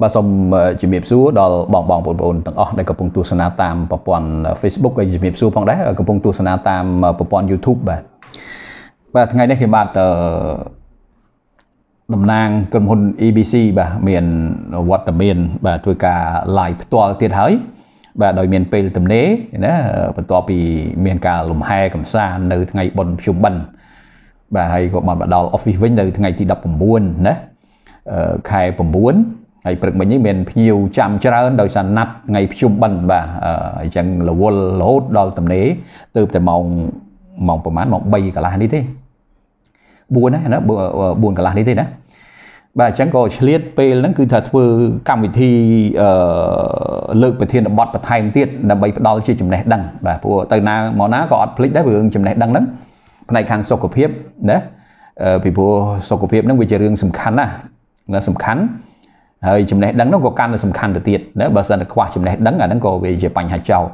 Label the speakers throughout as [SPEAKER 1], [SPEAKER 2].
[SPEAKER 1] បាទសូមជំរាបសួរដល់បងបងបងប្អូនទាំងអស់ដែលកំពុងទស្សនាតាមប្រព័ន្ធ Facebook ហើយជំរាបសួរផងដែរកំពុងទស្សនាតាមប្រព័ន្ធ YouTube បាទបាទថ្ងៃនេះខ្ញុំបាទតំណាងក្រុមហ៊ុន EBC បាទមានវត្តមាន បាទធ្វើការ live ផ្ទាល់ទៀតហើយ បាទដោយមានពេលទំនេរណាបន្ទាប់ពីមានការលំហែកំសាន្តនៅថ្ងៃបុណ្យភ្ជុំបិណ្ឌបាទហើយក៏បានមកដល់ office វិញនៅថ្ងៃទី19ណាខែ9ហើយព្រឹកមិញនេះមានភ្ញៀវចាំច្រើនដោយសារណាត់ថ្ងៃភ្ជុំបិណ្ឌបាទអញ្ចឹងរវល់រហូតដល់ទំនេរទើបតែម៉ោងម៉ោងប្រហែលម៉ោង3កន្លះនេះទេ4ណាណា4កន្លះនេះទេណាបាទអញ្ចឹងក៏ឆ្លៀតពេលហ្នឹងគឺថាធ្វើកម្មវិធីអឺលើកប្រធានបទបន្ថែមទៀតដើម្បីផ្ដល់ជាចំណេះដឹងបាទព្រោះទៅណាមកណាក៏អត់ភ្លេចដែររឿងចំណេះដឹងហ្នឹងផ្នែកខាងសុខភាពណាពីព្រោះសុខភាពហ្នឹងវាជារឿងសំខាន់ណាស់ណាសំខាន់ហើយចំណេះដឹងហ្នឹងក៏កាន់តែសំខាន់ទៅទៀតណាបើសិនតែខ្វះចំណេះដឹងអាហ្នឹងក៏វាជាបញ្ហាចោត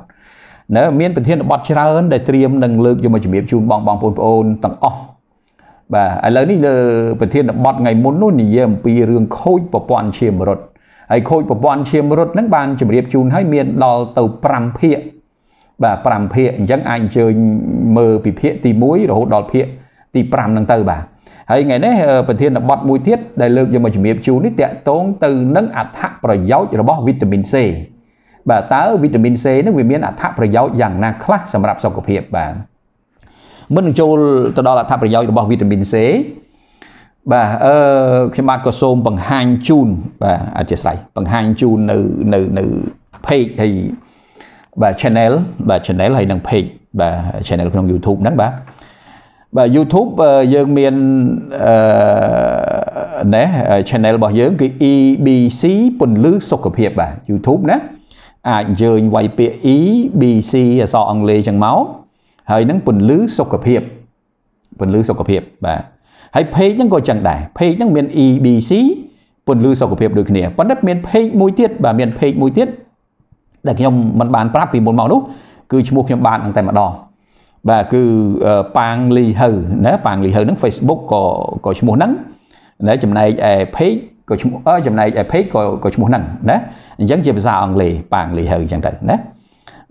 [SPEAKER 1] ណាមានប្រធានបទច្រើនដែលត្រៀមនឹងលើកយកមកជំរាបជូនបងបងប្អូនទាំងអស់បាទឥឡូវនេះលើប្រធានបទថ្ងៃមុននោះនិយាយអំពីរឿងខូចប្រព័ន្ធឈាមរត់ហើយខូចប្រព័ន្ធឈាមរត់ហ្នឹងបានជំរាបជូនហើយមានដល់ទៅ5ភាគបាទ5ភាគអញ្ចឹងអាចអញ្ជើញមើលពីភាគទី1រហូតដល់ភាគទី5ហ្នឹងទៅ បាទហើយថ្ងៃនេះប្រធានបទមួយទៀតដែលលើកយកមកជំរាបជូននេះតកតងទៅនឹងអត្ថប្រយោជន៍របស់វីតាមីន C បាទតើវីតាមីន C នេះវាមានអត្ថប្រយោជន៍យ៉ាងណាខ្លះសម្រាប់សុខភាពបាទមុននឹងចូលទៅដល់អត្ថប្រយោជន៍របស់វីតាមីន C បាទអឺខ្ញុំបាទក៏សូមបង្ហាញជូនបាទអធិស្ឋានបង្ហាញជូននៅនៅនៅ page ហើយបាទ channel បាទ channel ហើយនិង page បាទ channel ក្នុង YouTube ហ្នឹងបាទបាទ YouTube យើងមានអឺណែ channel របស់យើងគឺ EBC ពន្លឺសុខភាពបាទ YouTube ណាអាចអញ្ជើញវាយពាក្យ EBC អក្សរអង់គ្លេសចឹងមកហើយនឹងពន្លឺសុខភាពពន្លឺសុខភាពបាទហើយ page ហ្នឹងក៏ចឹងដែរ page ហ្នឹង មាន EBC ពន្លឺសុខភាពដូចគ្នាប៉ុន្តែមាន page មួយទៀតបាទមាន page មួយទៀតដែលខ្ញុំមិនបានប្រាប់ពីមុនមកនោះគឺឈ្មោះខ្ញុំបានហ្នឹងតែម្ដងបាទគឺប៉ាងលីហៅណាប៉ាងលីហៅហ្នឹង Facebook ក៏ក៏ឈ្មោះហ្នឹងណាចំណែកឯ page ក៏ឈ្មោះចំណែកឯ page ក៏ក៏ឈ្មោះហ្នឹងណាអញ្ចឹងជាភាសាអង់គ្លេសប៉ាងលីហៅអញ្ចឹងទៅណា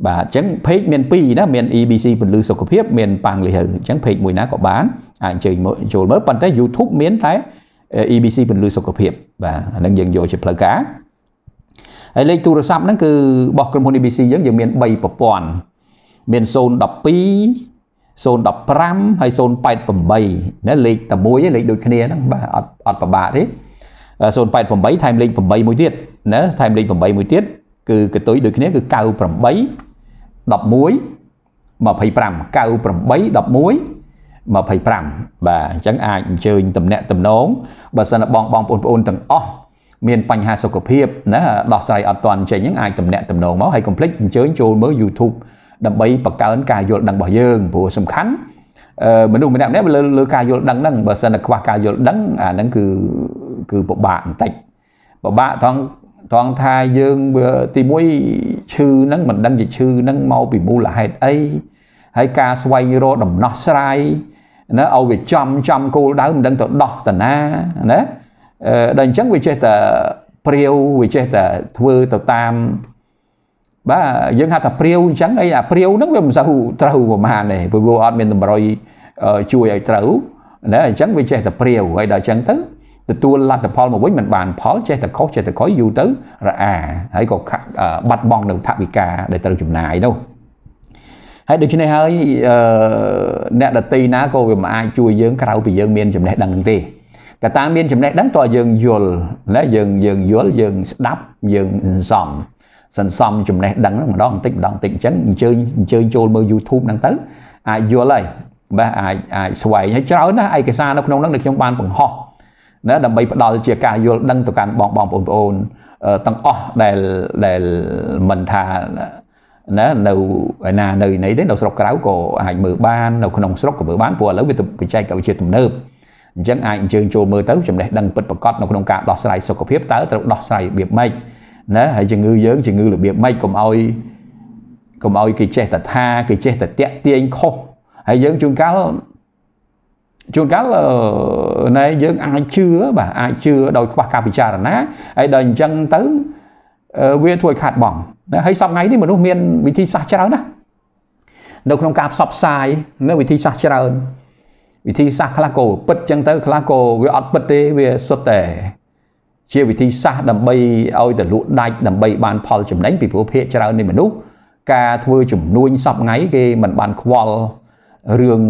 [SPEAKER 1] បាទអញ្ចឹង page មាន2ណាមាន EBC ពលឺសុខភាពមានប៉ាងលីហៅអញ្ចឹង page មួយណាក៏បានអាចអញ្ជើញចូលមើលប៉ុន្តែ YouTube មាន តែ EBC ពលឺសុខភាពបាទអានឹងយើងយកជាផ្លូវការហើយលេខទូរស័ព្ទហ្នឹងគឺរបស់ក្រុមហ៊ុន ABC យើងយើងមាន3ប្រព័ន្ធមាន012 015ហើយ088ណាលេខតែមួយឯងលេខដូចគ្នាហ្នឹងបាទអត់អត់ពិបាកទេ088ថែមលេខ8មួយទៀតណាថែមលេខ8មួយទៀតគឺកតុយដូចគ្នាគឺ98 11 25 98 11 25បាទអញ្ចឹងអាចអញ្ជើញតំណាក់តំណងបើសិនបងបងប្អូនទាំងអស់មានបញ្ហាសុខភាពណាដោះស្រាយអត់ទាន់ចេញហ្នឹងអាចតំណាក់តំណងមកហើយកុំភ្លេចអញ្ជើញចូលមើល YouTube ដើម្បីបង្កើនការយល់ដឹងរបស់យើងព្រោះសំខាន់មនុស្សម្នាក់ម្នាក់លើលើការយល់ដឹងហ្នឹងបើសិនតែខ្វះការយល់ដឹងអាហ្នឹងគឺគឺពិបាកបន្តិចពិបាកថងត្រង់ថាយើងទី1ឈឺហ្នឹងមិនដឹងជាឈឺហ្នឹងមកពីមូលហេតុអីហើយការស្វែងរកដំណោះស្រាយណាឲ្យវាចំចំគោលដៅមិនដឹងទៅដោះតាណាណាដល់អញ្ចឹងវាចេះតែព្រាវវាចេះតែធ្វើទៅតាមបាទយើងហៅថាព្រាវអញ្ចឹងអីអាព្រាវហ្នឹងវាមិនសូវត្រូវប្រហែលទេព្រោះវាអត់មានតម្រុយជួយឲ្យត្រូវណាអញ្ចឹងវាចេះតែព្រាវហើយដល់អញ្ចឹងទៅទទួលលទ្ធផលមកវិញមិនបានផលចេះតែខុសចេះតែខុសយូរទៅរអាហើយក៏បាត់បង់នៅថវិកាដែលត្រូវចំណាយនោះហើយដូច្នេះហើយអ្នកដតីណាក៏វាមិនអាចជួយយើងក្រៅពីយើងមានចំណេះដឹងនឹងទេកត្តាមានចំណេះដឹងតើយើងយល់ណាយើងយើងយល់យើងស្ដាប់យើងសំសន្សំចំណេះដឹងម្ដងបន្តិចម្ដងបន្តិចអញ្ចឹងអញ្ជើញអញ្ជើញចូលមើល YouTube ហ្នឹងទៅអាចយល់ហើយបាទអាចអាចស្វែងហើយច្រើនណាស់ឯកសារនៅក្នុងហ្នឹងដែលខ្ញុំបានបង្ហោះណាដើម្បីផ្ដល់ជាការយល់ដឹងទៅកាន់បងបងប្អូនប្អូនទាំងអស់ដែលដែលមិនថាណានៅឯណានៅនេះទេនៅស្រុកក្រៅក៏អាចមើលបាននៅក្នុងស្រុកក៏មើលបានព្រោះឥឡូវវាបច្ចេកវិទ្យាទំនើបអញ្ចឹងអាចអញ្ជើញចូលមើលទៅចំណេះដឹងពិតប្រាកដនៅក្នុងការដោះស្រាយសុខភាពតើត្រូវដោះស្រាយរបៀបម៉េចណាហើយជំងឺយើងជំងឺរបៀបម៉េចកុំឲ្យកុំឲ្យគេចេះតែថាគេចេះតែតាក់ទាញខុសហើយយើងជួនកាលជួនកាលណែយើងអាចជឿបាទអាចជឿដោយខ្វះការពិចារណាហើយដល់អញ្ចឹងទៅវាធ្វើឲ្យខាត់បងណាហើយសប្ងៃនេះមនុស្សមានវិធីសាស្ត្រច្រើនណាស់នៅក្នុងការផ្សព្វផ្សាយនៅវិធីសាស្ត្រច្រើនវិធីសាស្ត្រខ្លះក៏ពិតចឹងទៅ ខ្លះក៏វាអត់ពិតទេវាសុទ្ធតែជាវិធីសាស្ត្រដើម្បីឲ្យទៅលក់ដាច់ដើម្បីបានផលចំណេញពីព្រោះភាកច្រើននៃមនុស្សការធ្វើចំនួនសពថ្ងៃគេមិនបានខ្វល់រឿង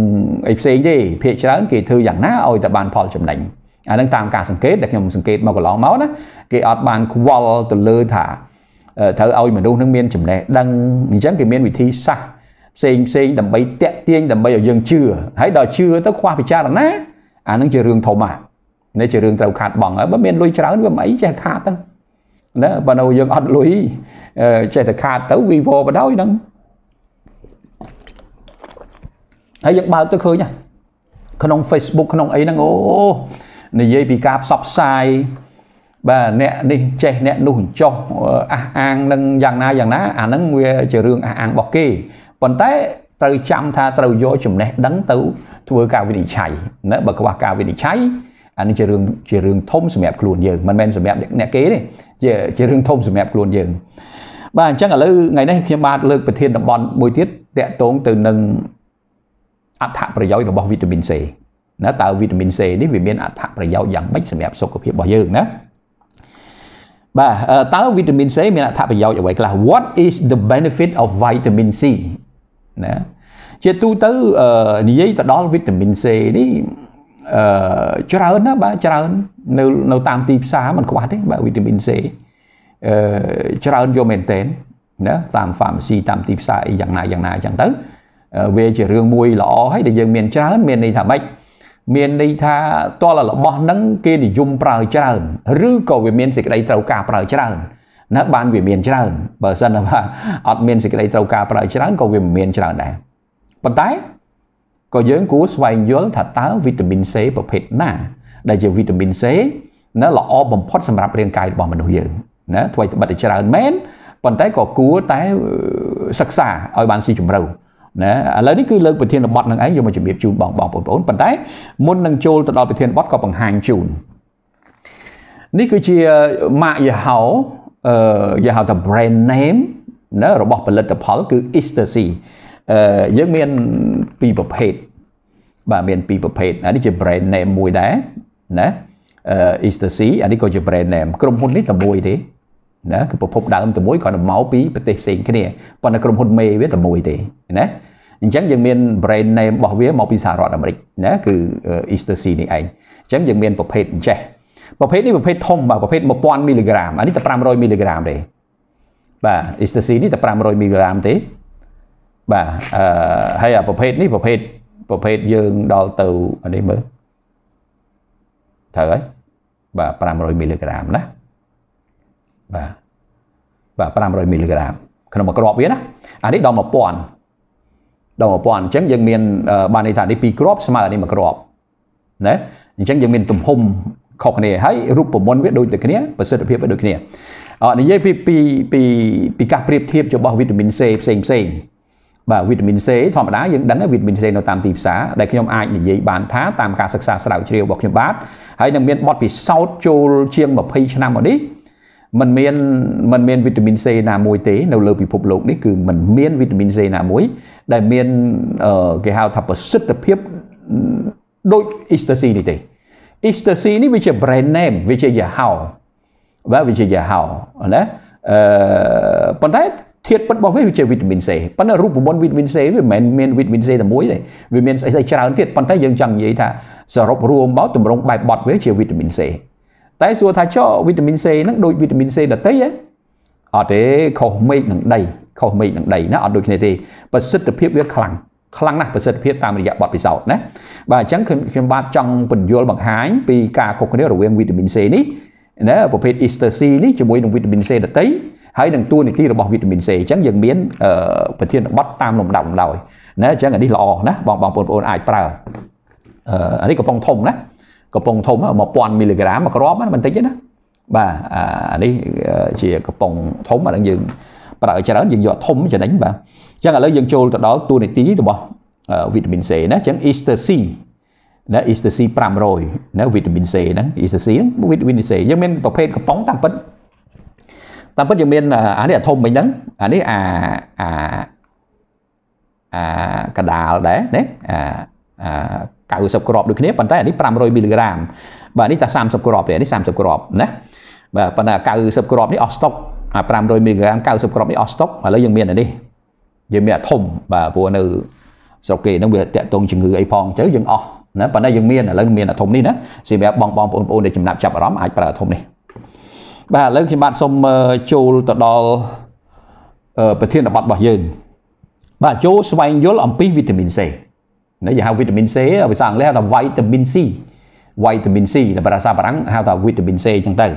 [SPEAKER 1] អីផ្សេងទេភាកច្រើនគេធ្វើយ៉ាងណាឲ្យតែបានផលចំណេញអានឹងតាមការសង្កេតដែលខ្ញុំសង្កេតមកកន្លងមកណាគេអត់បានខ្វល់ទៅលើថាត្រូវឲ្យមនុស្សនឹងមានចំណេះដឹងអញ្ចឹងគេមានវិធីសាស្ត្រផ្សេងផ្សេងដើម្បីតាក់ទាញដើម្បីឲ្យយើងជឿហើយដល់ជឿទៅខ្វះពិចារណាអានឹងជារឿងធំអានេះជារឿងត្រូវខាត់បងហើយបើមានលុយច្រើនវាមិនអីចេះខាត់ទៅណាបើនៅយើងអត់លុយចេះតែខាត់ទៅវិវរបដ ாய் ហ្នឹងហើយយើងបើកទៅឃើញក្នុង Facebook ក្នុងអីហ្នឹងអូនិយាយពីការផ្សព្វផ្សាយបាទអ្នកនេះចេះអ្នកនោះចោះអះអាងនឹងយ៉ាងណាយ៉ាងណាអាហ្នឹងវាជារឿងអះអាងរបស់គេប៉ុន្តែត្រូវចាំថាត្រូវយកចំណេះដឹងទៅធ្វើការវិនិច្ឆ័យណាបើខ្វះការវិនិច្ឆ័យអានេះជារឿងជារឿងធំសម្រាប់ខ្លួនយើងមិនមែនសម្រាប់អ្នកគេទេជាជារឿងធំសម្រាប់ខ្លួនយើង បាទអញ្ចឹងឥឡូវថ្ងៃនេះខ្ញុំបាទលើកប្រធានតំបន់មួយទៀតតកតងទៅនឹងអត្ថប្រយោជន៍របស់វីតាមីន C ណាតើវីតាមីន C នេះវាមានអត្ថប្រយោជន៍យ៉ាងម៉េចសម្រាប់សុខភាពរបស់យើងណាបាទតើវីតាមីន C មានអត្ថប្រយោជន៍អ្វីខ្លះ What is the benefit of vitamin C ណាជាទូទៅនិយាយទៅដល់វីតាមីន C នេះអឺច្រើនណាបាទច្រើន នៅនៅតាមទីផ្សារมันខ្វះទេបាទវីតាមីន C អឺច្រើនយកមែនតេនណាតាម pharmacy តាមទីផ្សារអីយ៉ាងណាយ៉ាងណាអញ្ចឹងទៅវាជារឿងមួយល្អហើយដែលយើងមានច្រើនមានន័យថាម៉េចមានន័យថាតលរបស់ហ្នឹងគេនិយមប្រើច្រើនឬក៏វាមានសេចក្តីត្រូវការប្រើច្រើនណាបានវាមានច្រើនបើសិនថាអត់មានសេចក្តីត្រូវការប្រើច្រើនក៏វាមិនមានច្រើនដែរប៉ុន្តែក៏យើងគួរស្វែងយល់ថាតើវីតាមីន C ប្រភេទណា ដែលជាវីតាមីន C ណាល្អបំផុត សម្រាប់រាងកាយរបស់មនុស្សយើងណាធ្វើឲ្យត្បិតតែច្រើនមែនប៉ុន្តែក៏គួរតែសិក្សាឲ្យបានស៊ីជម្រៅណាឥឡូវនេះគឺលើកប្រធានបទនឹងឯងយកមកជំរាបជូនបងបងបងប្អូនប៉ុន្តែ មុននឹងចូលទៅដល់ប្រធានបទក៏បង្ហាញជូននេះគឺជាម៉ាកយហោអឺយើងហៅថា brand name ណារបស់ផលិតផលគឺ ecstasy អឺយើងមានពីរប្រភេទបាទមានពីរប្រភេទនេះជា brand name មួយដែរណាអឺ ecstasy អានេះក៏ជា brand name ក្រុមហ៊ុននេះតែមួយទេណាគឺប្រភពដើមតែមួយគាត់មកពីប្រទេសផ្សេងគ្នាប៉ុន្តែក្រុមហ៊ុនមេវាតែមួយទេណាអញ្ចឹងយើងមាន brand name របស់វាមកពីសហរដ្ឋអាមេរិកណាគឺ ecstasy នេះឯងអញ្ចឹងយើងមានប្រភេទអញ្ចេះប្រភេទនេះប្រភេទធំបាទប្រភេទ1000មីលីក្រាមអានេះតែ500មីលីក្រាមទេបាទ ecstasy នេះតែ500មីលីក្រាមទេបាទអឺហើយអាប្រភេទនេះប្រភេទប្រភេទយើងដល់ទៅអានេះមើលត្រូវហើយបាទ500មីលីក្រាមណាបាទបាទ500មីលីក្រាមក្នុងមួយគ្រាប់វាណាអានេះដល់1000ដល់1000អញ្ចឹងយើងមានបានន័យថានេះ2គ្រាប់ស្មើនឹងមួយគ្រាប់ណាអញ្ចឹងយើងមានទំហំខុសគ្នាហើយរូបមន្តវាដូចតែគ្នាប្រសិទ្ធភាពវាដូចគ្នាអនិយាយពីពីពីពីការប្រៀបធៀបរបស់វីតាមីន C ផ្សេងផ្សេងបាទវីតាមីន C ធម្មតាយើងដឹងវីតាមីន C នៅតាមទីផ្សារដែលខ្ញុំអាចនិយាយបានថាតាមការសិក្សាស្រាវជ្រាវរបស់ខ្ញុំបាទហើយនឹងមានបទពិសោធន៍ចូលជាង20ឆ្នាំមកនេះมันមានมันមានវីតាមីន C ណាមួយទេនៅលើ ពិភពលោកនេះគឺมันមានវីតាមីន C ណាមួយ ដែលមានគេហៅថាប្រសិទ្ធភាពដូចអ៊ីស្តាស៊ីនេះទេ Ecstasy នេះវាជា brand name វាជាយហោបាទវាជាយហោណាអឺប៉ុន្តែធាតុពិតរបស់វាវាជាវីតាមីន C ប៉ុន្តែរូបមន្តវីតាមីន C វាមិនមែនមានវីតាមីន C តែមួយទេវាមានស្អីស្អីច្រើនទៀតប៉ុន្តែយើងចង់និយាយថាសរុបរួមមកទម្រង់បែបបត់វាជាវីតាមីន C តែសួរថាចុះវីតាមីន C ហ្នឹងដូចវីតាមីន C ដទៃហ៎អត់ទេខុសមេឃនឹងដីខុសមេឃនឹងដីណាអត់ដូចគ្នាទេប្រសិទ្ធភាពវាខ្លាំងខ្លាំងណាស់ប្រសិទ្ធភាពតាមរយៈបទពិសោធន៍ណាបាទអញ្ចឹងខ្ញុំបាទចង់ពន្យល់បង្ហាញពីការខុសគ្នារវាងវីតាមីន C នេះណាប្រភេទ Easter C នេះជាមួយនឹងវីតាមីន C ដទៃហើយនឹងតួនាទីរបស់វីតាមីន C អញ្ចឹងយើងមានប្រធានបទតាមលំដាប់លំដោយណាអញ្ចឹងអានេះល្អណាបងបងប្អូនអាចប្រើអានេះកំប៉ុងធំណាកំប៉ុងធំ1000មីលីក្រាមមួយគ្រាប់ណាបន្តិចទេណាបាទអានេះជាកំប៉ុងធំអានឹងយើងប្រើច្រើនយើងយកធំចំណេញបាទចឹងឥឡូវយើងចូលទៅដល់តួនាទីរបស់វីតាមីន C ណាចឹង Easter C ណា Easter C 500ណាវីតាមីន C ហ្នឹង Easter C ហ្នឹងវីតាមីន C យើងមានប្រភេទកំប៉ុងតាមពិតតាមពិតយើងមាន អានេះអាធំវិញហ្នឹងអានេះអាអាអាកដាលដែរណាអាអា90គ្រាប់ដូចគ្នាប៉ុន្តែអានេះ500មីលីក្រាមបាទនេះតែ30គ្រាប់ទេនេះ30គ្រាប់ណាបាទប៉ុន្តែ90គ្រាប់នេះអស់ស្តុក500មីលីក្រាម90គ្រាប់នេះអស់ស្តុកឥឡូវយើងមានអានេះយើងមានអាធំបាទព្រោះនៅស្រុកគេហ្នឹងវាតាក់ទងជំងឺអីផងទៅយើងអស់ណាប៉ុន្តែយើងមានឥឡូវមានអាធំនេះណាសម្រាប់បងបងប្អូនប្អូនដែលចំណាប់ចាប់អារម្មណ៍អាចប្រើអាធំនេះបាទឥឡូវខ្ញុំបាទសូមចូលទៅដល់ប្រធានបទរបស់យើងបាទចូលស្វែងយល់អំពីវីតាមីន C ណាយើងហៅវីតាមីន C ភាសាអង់គ្លេសហៅថា vitamin C vitamin C ដែលភាសាបារាំងហៅថា vitamin C អញ្ចឹងទៅ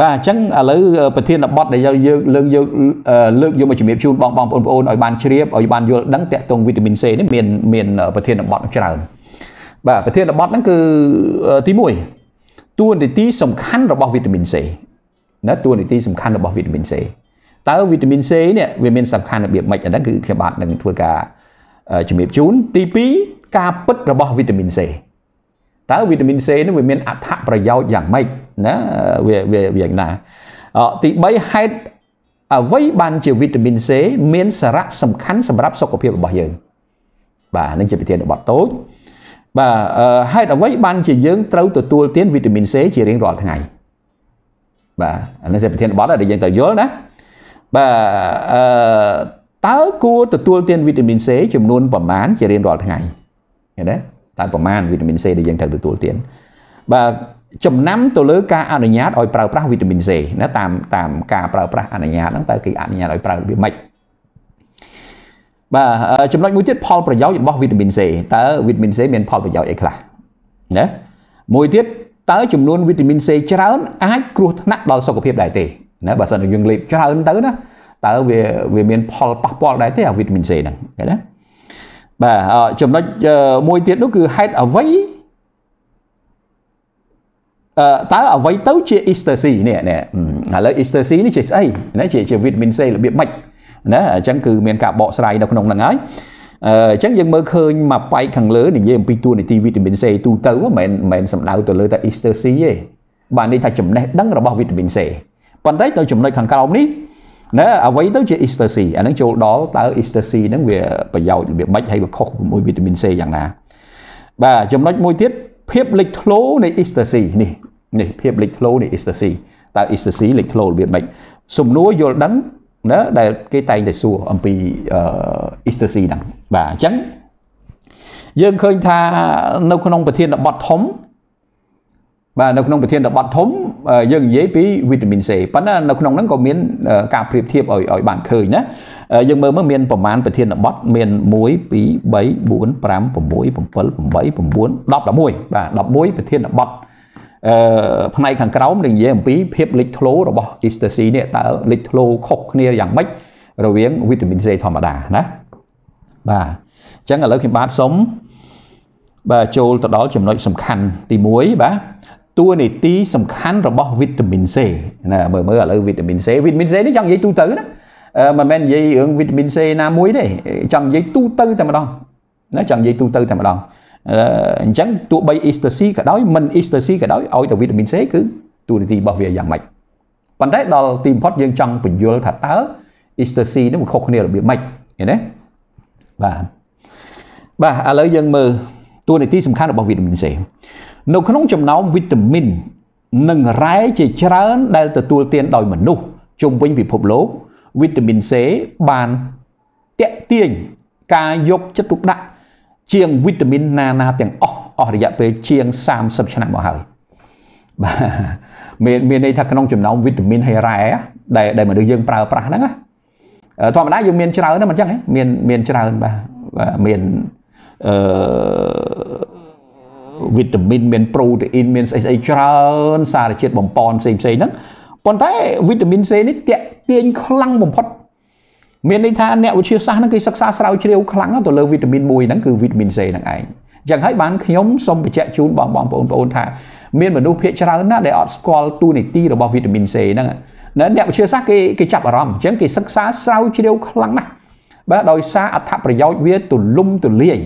[SPEAKER 1] បាទអញ្ចឹងឥឡូវប្រធានបទដែលយើងយើងលើកយកលើកយកមកជំរាបជូនបងបងប្អូនបងប្អូនឲ្យបានជ្រាបឲ្យបានយល់ដឹងតាក់ទងវីតាមីន C នេះមានមានប្រធានបទច្រើនបាទប្រធានបទហ្នឹងគឺទី1តួនាទីសំខាន់របស់វីតាមីន C ណាតួនាទីសំខាន់របស់វីតាមីន C តើវីតាមីន C នេះវាមានសំខាន់របៀបម៉េចអាហ្នឹងគឺខ្ញុំបាទនឹងធ្វើការជំរាបជូនទី2ការពិតរបស់វីតាមីន C តើវីតាមីន C នេះវាមានអត្ថប្រយោជន៍យ៉ាងម៉េចណាវាវាយ៉ាងណាទី3ហេតុអ្វីបានជាវីតាមីន C មានសារៈសំខាន់សម្រាប់សុខភាពរបស់យើងបាទនឹងជាប្រធានបទតូចបាទហេតុអ្វីបានជាយើង ត្រូវទទួលទានវីតាមីន C ជារៀងរាល់ថ្ងៃបាទអានេះជាប្រធានបទដែលយើងត្រូវយល់ណាបាទអឺតើគួរទទួលទានវីតាមីន C ចំនួនប្រមាណជារៀងរាល់ថ្ងៃឃើញទេតើប្រមាណវីតាមីន C ដែលយើងត្រូវទទួលទានបាទចំណាំទៅលើការអនុញ្ញាតឲ្យប្រើប្រាស់វីតាមីន C ណាតាមតាមការប្រើប្រាស់អនុញ្ញាតហ្នឹងតើគេអនុញ្ញាតឲ្យប្រើរបៀបម៉េចបាទចំណុចមួយទៀតផលប្រយោជន៍របស់វីតាមីន C តើវីតាមីន C មានផលប្រយោជន៍អីខ្លះណាមួយទៀតតើចំនួនវីតាមីន C ច្រើនអាចគ្រោះថ្នាក់ដល់សុខភាពដែរទេណាបើសិនជាយើងលេបច្រើនទៅណាតើវាវាមានផលប៉ះពាល់ដែរទេអាវីតាមីន C ហ្នឹងឃើញណាបាទចំណុចមួយទៀតនោះគឺហេតុអ្វីតើអ្វីទៅជា Easter C នេះនេះឥឡូវ Easter C នេះជាស្អីណាជាជា vitamin C របៀបម៉េចណាអញ្ចឹងគឺមានការបកស្រាយនៅក្នុងហ្នឹងហើយអញ្ចឹងយើងមើលឃើញមកបែកខាងលើនិយាយអំពីតួនាទីវីតាមីន C ទូទៅមិនមែនមិនមែនសំដៅទៅលើតែ Easter C ទេបាទនេះថាចំណេះដឹងរបស់វីតាមីន C ប៉ុន្តែទៅចំណុចខាងក្រោមនេះណាអ្វីទៅជា Easter C អាហ្នឹងចូលដល់តើ Easter C ហ្នឹងវាប្រយោជន៍របៀបម៉េចហើយវាខុសជាមួយវីតាមីន C យ៉ាងណាបាទចំណុចមួយទៀតភាពលេចធ្លោនៃ ecstasy នេះនេះភាពលេចធ្លោនៃ ecstasy តើ ecstasy លេចធ្លោរបៀបម៉េចសំណួរយល់ដឹងណាដែលគេតែងតែសួរអំពី ecstasy ហ្នឹងបាទអញ្ចឹងយើងឃើញថានៅក្នុងប្រធានបទធំបាទនៅក្នុងប្រធានបទធំយើងនិយាយពីវីតាមីន C ប៉ុន្តែនៅក្នុងហ្នឹងក៏មានការប្រៀបធៀបឲ្យឲ្យបានឃើញណាយើងមើលមើលមានប្រមាណប្រធានបទមាន1 2 3 4 5 6 7 8 9 10 11បាទ11ប្រធានបទអឺផ្នែកខាងក្រោមនឹងនិយាយអំពីភាពលេចធ្លោរបស់ ecstasy នេះតើលេចធ្លោខុសគ្នាយ៉ាងម៉េចរវាងវីតាមីន C ធម្មតាណាបាទអញ្ចឹងឥឡូវខ្ញុំបាទសូមបាទចូលទៅដល់ចំណុចសំខាន់ទី1បាទតួនាទីសំខាន់របស់វីតាមីន C ណាមើលមើលឥឡូវវីតាមីន C វីតាមីន C នេះចង់និយាយទូទៅណាមិនមែននិយាយរឿងវីតាមីន C ណាមួយទេចង់និយាយទូទៅតែម្ដងណាចង់និយាយទូទៅតែម្ដងអញ្ចឹងទោះបី ecstasy ក៏ដោយមិន ecstasy ក៏ដោយឲ្យតែវីតាមីន C គឺទូនាទីរបស់វាយ៉ាងម៉េចប៉ុន្តែដល់ទីបំផុតយើងចង់បញ្យល់ថាតើ ecstasy នឹងវាខុសគ្នារបៀបម៉េចឃើញទេបាទបាទឥឡូវយើងមើលតួនាទីសំខាន់របស់វីតាមីន C នៅក្នុងចំណោមវីតាមីននិងរ៉ែជាច្រើនដែលទទួលទានដោយមនុស្សជុំវិញ ពិភពលោកវីតាមីន C បានតាក់ទាញការយកចិត្តទុកដាក់ ជាងវីតាមីនណាណាទាំងអស់អស់រយៈពេលជាង30ឆ្នាំមកហើយបាទមានមានន័យថាក្នុងចំណោមវីតាមីនហើយរ៉ែដែលដែលមនុស្សយើងប្រើប្រាស់ហ្នឹងណាធម្មតាយើងមានច្រើនណាស់មិនចឹងហ៎មានមានច្រើនបាទមានអឺវីតាមីនមានប្រូតេអ៊ីនមានស្អីស្អីច្រើនសារជាតិបំប៉នផ្សេងផ្សេងហ្នឹងប៉ុន្តែវីតាមីន C នេះតាក់ទាញខ្លាំងបំផុតមានន័យថាអ្នកវិទ្យាសាស្ត្រហ្នឹងគេសិក្សាស្រាវជ្រាវខ្លាំងទៅលើវីតាមីន1ហ្នឹងគឺវីតាមីន C ហ្នឹងឯងចឹងហើយបានខ្ញុំសូមបញ្ជាក់ជូនបងបងបងប្អូនថាមានមនុស្សភាគច្រើនណាស់ដែលអត់ស្គាល់ទូនីតិរបស់វីតាមីន C ហ្នឹងណាអ្នកវិទ្យាសាស្ត្រគេគេចាប់អារម្មណ៍អញ្ចឹងគេសិក្សាស្រាវជ្រាវខ្លាំងណាស់បាទដោយសារអត្ថប្រយោជន៍វាទូលំទូលាយ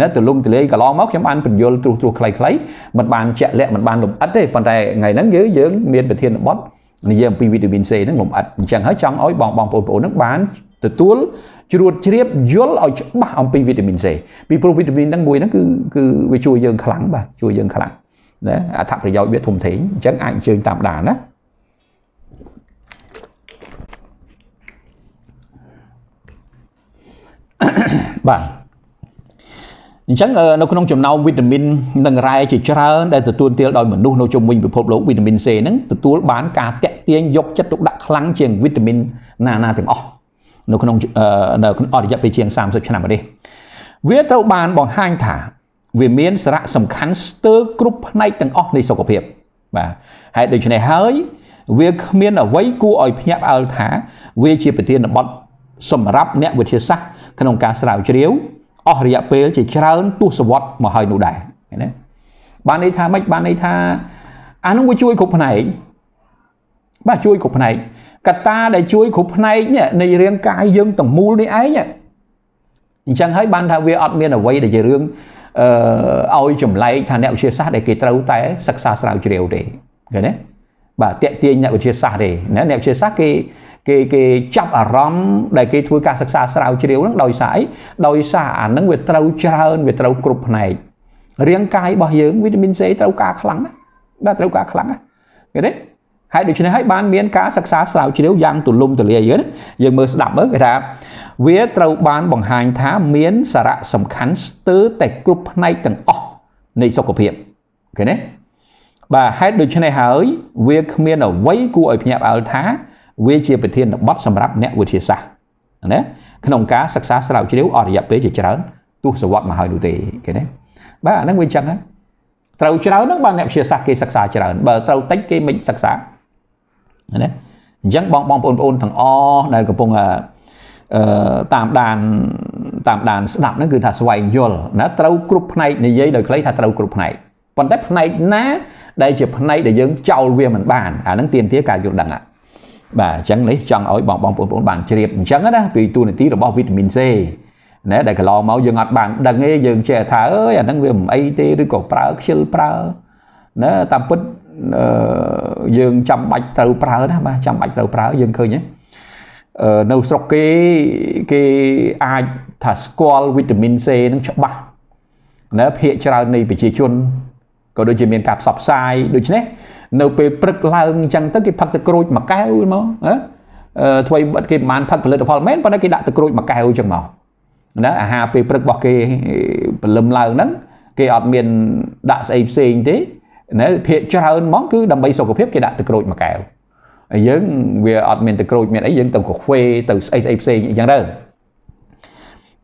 [SPEAKER 1] ណាទលំទលេកន្លងមកខ្ញុំបានបញ្យលត្រួសត្រាសខ្លីៗមិនបានជាក់លាក់មិនបានលំអិតទេប៉ុន្តែថ្ងៃហ្នឹងយើងយើងមានប្រធានបទនិយាយអំពីវីតាមីន C ហ្នឹងលំអិតអញ្ចឹងហើយចង់ឲ្យបងបងប្អូនហ្នឹងបានទទួលជ្រួតជ្រាបយល់ឲ្យច្បាស់អំពីវីតាមីន C ពីព្រោះវីតាមីនហ្នឹងមួយហ្នឹងគឺគឺវាជួយយើងខ្លាំងបាទជួយយើងខ្លាំងណាអត្ថប្រយោជន៍វាធំធេងអញ្ចឹងអាចអញ្ជើញតាមដានណាបាទអញ្ចឹងនៅក្នុងចំណោមវីតាមីននិងរ៉ែជាច្រើនដែលទទួលទាលដោយមនុស្សនៅជុំវិញពិភពលោកវីតាមីន C ហ្នឹងទទួលបានការតាក់ទាញយកចិត្តទុកដាក់ខ្លាំងជាងវីតាមីនណាណាទាំងអស់នៅក្នុងនៅអររយៈពេលជាង30ឆ្នាំមកនេះវាត្រូវបានបង្ហាញថាវាមានសារៈសំខាន់ស្ទើរគ្រប់ផ្នែកទាំងអស់នៃសុខភាពបាទហើយដូច្នេះហើយវាគ្មានអ្វីគួរឲ្យភ្ញាក់ផ្អើលថាវាជាប្រធានបទសម្រាប់អ្នកវិទ្យាសាស្ត្រក្នុងការស្រាវជ្រាវអស់រយៈពេលជាច្រើនទស្សវត្សមកហើយនោះដែរឃើញទេបានន័យថាម៉េចបានន័យថា អានោះវាជួយគ្រប់ផ្នែកបាទជួយគ្រប់ផ្នែកកត្តាដែលជួយគ្រប់ផ្នែកនេះនៃរាង កាយយើងទាំងមូលនេះឯងអញ្ចឹងហើយបានថាវាអត់មានអ្វីដែលជារឿងអឺឲ្យចម្លែកថាអ្នកវិទ្យាសាស្ត្រដែលគេត្រូវតែសិក្សាស្រាវជ្រាវទេឃើញទេបាទតេទៀងអ្នកវិទ្យាសាស្ត្រទេណាអ្នកវិទ្យាសាស្ត្រគេគេគេចាប់អារម្មណ៍ដែលគេធ្វើការសិក្សាស្រាវជ្រាវហ្នឹងដោយសារអីដោយសារអាហ្នឹងវាត្រូវច្រើនវាត្រូវគ្រប់ផ្នែករាងកាយរបស់យើងវីតាមីន C ត្រូវការខ្លាំងណាស់បាទត្រូវការខ្លាំងណាស់ឃើញទេហើយដូច្នេះហើយបានមានការសិក្សាស្រាវជ្រាវយ៉ាងទូលំទូលាយយើងយើងមើលស្ដាប់មើលគេថាវាត្រូវបានបង្ហាញថាមានសារៈសំខាន់ស្ទើរតែគ្រប់ផ្នែកទាំងអស់នៃសុខភាពឃើញទេបាទហេតុដូច្នេះហើយ វាគ្មានអ្វីគួរឲ្យភ្ញាក់ផ្អើលថាវាជាប្រធានបទសម្រាប់អ្នកវិទ្យាសាស្ត្រណាក្នុងការសិក្សាស្រាវជ្រាវអស់រយៈពេលជាច្រើនទស្សវត្សមកហើយនោះទេគេណាបាទអាហ្នឹងវាអញ្ចឹងត្រូវច្រើនហ្នឹងបាទអ្នកវិទ្យាសាស្ត្រគេសិក្សាច្រើនបើត្រូវតិចគេមិនសិក្សាណាអញ្ចឹងបងបងបងប្អូនទាំងអស់ដែលកំពុងអឺតាមដានតាមដានស្ដាប់ហ្នឹងគឺថាស្វែងយល់ណាត្រូវគ្រប់ផ្នែកនិយាយដោយខ្លីថាត្រូវគ្រប់ផ្នែកប៉ុន្តែផ្នែកណាដែលជាផ្នែកដែលយើងចោលវាមិនបានអាហ្នឹងទាមទារការយល់ដឹងហ្នឹងបាទអញ្ចឹងនេះចង់ឲ្យបងបងប្អូនបានជ្រាបអញ្ចឹងណាពីទូនីតិរបស់វីតាមីន C ណែដែលកន្លងមកយើងអត់បានដឹងទេយើងចេះថាអើយអាហ្នឹងវាមិនអីទេឬក៏ប្រើខ្ជិលប្រើណែតាមពិតយើងចាំបាច់ត្រូវប្រើណាបាទចាំបាច់ត្រូវប្រើយើងឃើញហ្នឹងនៅស្រុកគេគេអាចថាស្គាល់វីតាមីន C នឹងច្បាស់ណាភាកច្រើននៃប្រជាជនក៏ដូចជាមានការផ្សព្វផ្សាយ ដូច្នេះនៅពេលព្រឹកឡើងអញ្ចឹងទៅគេផឹកទឹកក្រូចមួយកែវមកណាអ្វីបាត់គេមិនបានផឹកផលិតផលមែនប៉ុន្តែគេដាក់ទឹកក្រូចមួយកែវចឹងមកណាអាហារពេលព្រឹករបស់គេព្រលឹមឡើងហ្នឹងគេអត់មានដាក់ស្អីផ្សេងទេណាភាកច្រើនហ្មងគឺដើម្បីសុខភាពគេដាក់ទឹកក្រូចមួយកែវហើយយើងវាអត់មានទឹកក្រូចមានអីយើងទៅកាហ្វេទៅស្អីស្អីផ្សេងអញ្ចឹងទៅ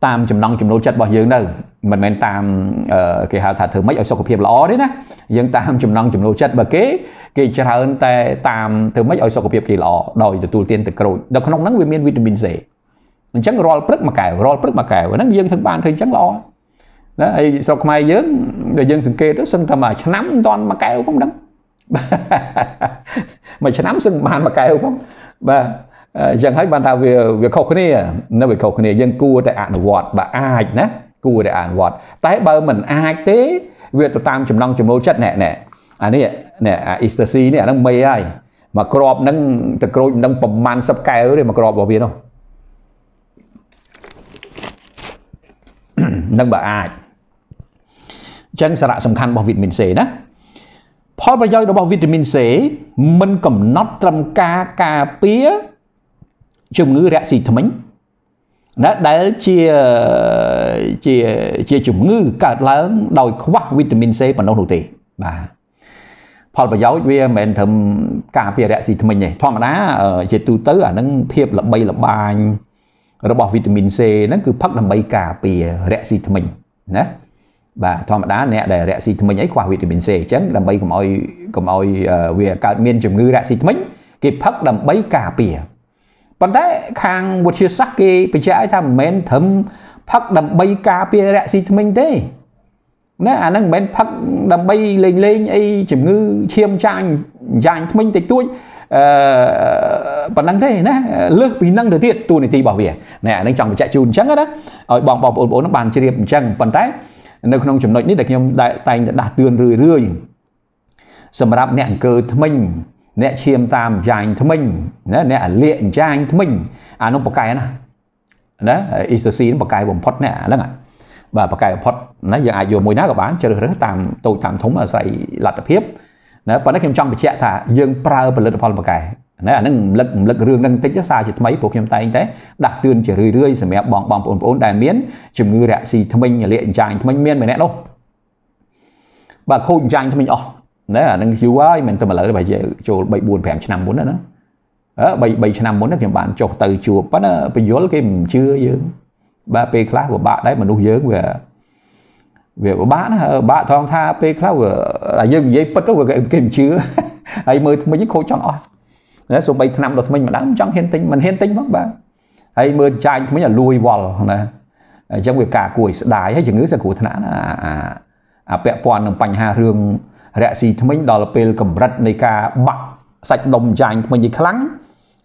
[SPEAKER 1] តាមចំណង់ចំណូលចិត្តរបស់យើងទៅមិនមែនតាមគេហៅថាធ្វើម៉េចឲ្យសុខភាពល្អទេណាយើងតាមចំណង់ចំណូលចិត្តបើគេគេច្រើនតែ តាមធ្វើម៉េចឲ្យសុខភាពគេល្អដោយទទួលទានទឹកក្រូចនៅក្នុងហ្នឹងវាមានវីតាមីន C អញ្ចឹងរាល់ព្រឹកមួយកែវរាល់ព្រឹកមួយកែវហ្នឹងយើងធ្វើបានធ្វើអញ្ចឹងល្អណាហើយស្រុកខ្មែរយើងដែលយើងសង្កេតទៅសឹងតែមួយឆ្នាំមិនតាន់មួយកែវផងដឹងមួយឆ្នាំសឹងបានមួយកែវផងបាទអញ្ចឹងហើយបានថាវាវាខុសគ្នានៅវាខុសគ្នាយើងគួរតែអនុវត្តបើអាចណាគួរតែអនុវត្ត តែ បើមិនអាចទេវាទៅតាមចំណង់ចំណូលចិត្តណែណែអានេះណែអា ecstasy នេះអាហ្នឹងមេហើយមកក្របហ្នឹងទៅក្រូចហ្នឹងប្រមាណ10កែវទេមកក្របរបស់វានោះនឹងបើអាចអញ្ចឹងសារៈសំខាន់របស់វីតាមីន C ណាផលប្រយោជន៍របស់វីតាមីន C មិនកំណត់ត្រឹមការការពារជំងឺរ៉ាក់ស៊ីថ្មិញណាដែលជាជាជាជំងឺកើតឡើង ដោយ ខ្វះវីតាមីន C ប៉ុណ្ណោះនោះទេបាទផលប្រយោជន៍វាមិនមែនត្រឹមការពាររៈស៊ីថ្មិញទេធម្មតា ជាទូទៅអានឹងភាពល្បីល្បាញរបស់វីតាមីន C ហ្នឹងគឺផឹកដើម្បីការពាររៈស៊ីថ្មិញណាបាទធម្មតាអ្នកដែលរៈស៊ីថ្មិញអីខ្វះវីតាមីន C អញ្ចឹងដើម្បីកុំឲ្យកុំឲ្យវាកើតមាន ជំងឺរៈស៊ីថ្មិញគេផឹកដើម្បីការពារប៉ុន្តែខាងវិទ្យាសាស្ត្រគេបញ្ជាក់ឲ្យថាមិនមែនត្រឹមផឹកដើម្បីការពាររយៈស៊ីធ្មេញទេណាអាហ្នឹងមិនមែនផឹកដើម្បីលេងលេងអីជំងឺឈាមចាញ់ចាញ់ធ្មេញតិចតួចអឺប៉ុណ្ណឹងទេណាលើសពីនឹងទៅទៀតតួនាទីរបស់វាណែអានឹងចង់បញ្ជាក់ជូនអញ្ចឹងណាឲ្យបងបងប្អូនបងបានជ្រាបអញ្ចឹងប៉ុន្តែ នៅក្នុងចំណុចនេះដែលខ្ញុំតែងតែដាស់តឿនរឿយរឿយសម្រាប់អ្នកអង្គើថ្មិញអ្នកឈាមតាមចាញ់ថ្មិញណាអ្នកអាលាកចាញ់ថ្មិញអានោះប៉កែណាណាអ៊ីសូស៊ីប៉កែបំផុតណាអាហ្នឹងបាទប៉កែបំផុតណាយើងអាចយកមួយណាក៏បានជ្រើសរើសតាមតូចតាមធំអាស្រ័យលទ្ធភាពណាប៉ុន្តែខ្ញុំចង់បញ្ជាក់ថា យើងប្រើផលិតផលប៉កែណាអានឹងរំលឹករំលឹករឿងហ្នឹងតិចសារជាថ្មីព្រោះខ្ញុំតែងតែដាស់តឿនជារឿយរឿយសម្រាប់បងបងប្អូនប្អូនដែលមានជំងឺរាក់ស៊ីថ្មិញលាកអញ្ចាញថ្មិញមានម្នាក់នោះបាទខូចអញ្ចាញថ្មិញអស់ណាអានឹងយូរហើយមិនទៅឥឡូវបើចូល3 4 5ឆ្នាំមុនណា3 3ឆ្នាំមុនខ្ញុំបានចុះទៅជួបប៉ុន្តែពយលគេមិនជឿយើងបាទពេលខ្លះពិបាកដែរមនុស្សយើងវាវាពិបាកណាពិបាកថងថាពេលខ្លះវាយើងនិយាយពិតទៅគេមិនជឿហើយមើលថ្មិញខូចចង់អស់ណាសូម្បីឆ្នាំដល់ថ្មិញម្ដងចង់ហ៊ានទិញមិនហ៊ានទិញផងបាទហើយមើលចាញ់ថ្មិញឲ្យលួយវល់ណាអញ្ចឹងវាការគួរឲ្យស្ដាយហើយជំងឺសឹកគ្រោះថ្នាក់ណាអាពាក់ព័ន្ធនឹងបញ្ហារឿងរកស៊ីថ្មិញដល់ពេលកម្រិត នៃការបាក់សាច់ដុំចាញ់ថ្មិញជាខ្លាំង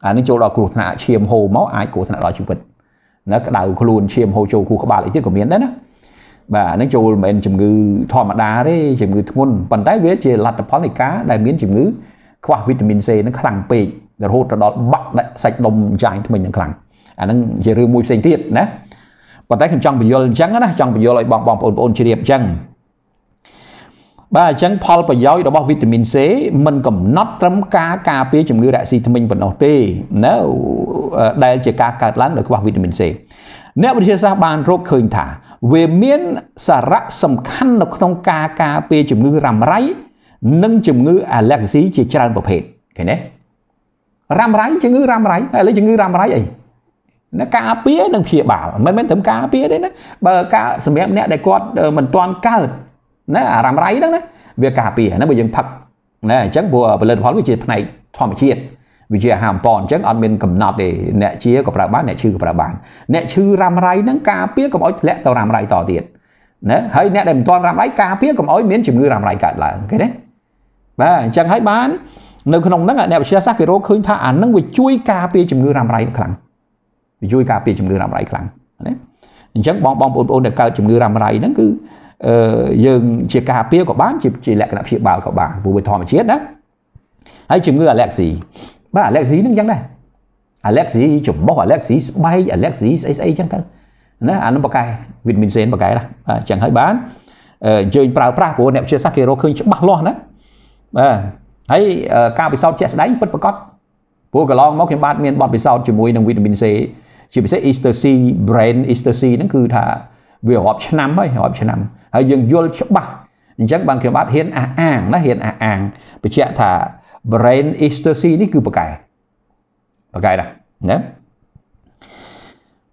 [SPEAKER 1] អានឹងចូលដល់គ្រោះថ្នាក់ឈាមហូរមកអាចគ្រោះថ្នាក់ដល់ជីវិតណាក្តៅខ្លួនឈាមហូរចូលខួរក្បាលអីទៀតក៏មានដែរណាបាទអានឹងចូលមិនមែនជំងឺធម្មតាទេជំងឺធ្ងន់ប៉ុន្តែវាជាលទ្ធផលនៃការដែលមានជំងឺខ្វះវីតាមីន C នឹងខ្លាំងពេករហូតដល់បាក់ដាក់សាច់ដុំចាញ់ថ្មិញនឹងខ្លាំងអានឹងជារឿងមួយផ្សេងទៀតណាប៉ុន្តែខ្ញុំចង់បញ្យល់អញ្ចឹងណាចង់បញ្យល់ឲ្យបងបងប្អូនបងប្អូនជ្រាបអញ្ចឹងបាទអញ្ចឹងផលប្រយោជន៍របស់វីតាមីន C มันកំណត់ត្រឹមការការពារជំងឺរ៉ាក់ស៊ីធ្មេញប៉ុណ្ណោះទេ នៅដែលជាការកើតឡើងដោយខ្វះវីតាមីន C អ្នកវិទ្យាសាស្ត្របានរកឃើញថា វាមានសារៈសំខាន់នៅក្នុងការការពារជំងឺរ៉ាំរ៉ៃនិងជំងឺអាឡែហ្ស៊ីជាច្រើនប្រភេទឃើញទេរ៉ាំរ៉ៃជំងឺរ៉ាំរ៉ៃហើយឥឡូវជំងឺរ៉ាំរ៉ៃអីណាការពារនិងព្យាបាលមិនមែនត្រឹមការពារទេណាបើការសម្រាប់អ្នកដែលគាត់មិនទាន់កើតណាអារ៉ាំរៃហ្នឹងណាវាការពារណាបើយើងផឹកណាអញ្ចឹងព្រោះផលិតផលវាជាផ្នែក ធម្មជាតិវាជាអាហារអម្បអញ្ចឹងអត់មានកំណត់ទេអ្នកជាក៏ប្រើបានអ្នកឈឺក៏ប្រើបានអ្នកឈឺរ៉ាំរៃហ្នឹងការពារកុំឲ្យធ្លាក់ទៅរ៉ាំរៃតទៀតណាហើយអ្នកដែលមិនទាន់រ៉ាំរៃការពារកុំឲ្យមានជំងឺរ៉ាំរៃកើតឡើងគេណាបាទអញ្ចឹងហើយបាននៅក្នុងហ្នឹងអ្នកវិទ្យាសាស្ត្រគេរកឃើញថាអាហ្នឹងវាជួយការពារជំងឺរ៉ាំរៃខ្លាំងវាជួយការពារជំងឺរ៉ាំរៃខ្លាំងណាអញ្ចឹងបងបងប្អូនដែលកើតជំងឺរ៉ាំរៃហ្នឹងគឺយើងជាការពារក៏បានជាជាលក្ខណៈព្យាបាលក៏បានព្រោះវាធម្មជាតិណាហើយជំងឺអាឡែកស៊ីបាទអាឡែកស៊ីនឹងយ៉ាងដែរអាឡែកស៊ីចំបោះអាឡែកស៊ីស្បែកអាឡែកស៊ីស្អីស្អីចឹងទៅណាអានោះបកែវីតាមីនសេនបកែណាអញ្ចឹងហើយបានអញ្ជើញប្រើប្រាស់ព្រោះអ្នកវិទ្យាសាស្ត្រគេរកឃើញច្បាស់លាស់ណាបាទហើយការពិសោធន៍ជាក់ស្ដែងពិតប្រាកដព្រោះកន្លងមកខ្ញុំបាទមានបទពិសោធន៍ជាមួយនឹងវីតាមីន C ជាពិសេស Easter C brand Easter C ហ្នឹងគឺថាវារាប់ឆ្នាំហើយរាប់ឆ្នាំហើយយើងយល់ច្បាស់អញ្ចឹងបានគេបាទហ៊ានអះអាងណាហ៊ានអះអាងបញ្ជាក់ថា brain ecstasy នេះគឺបកែបកែដែរណា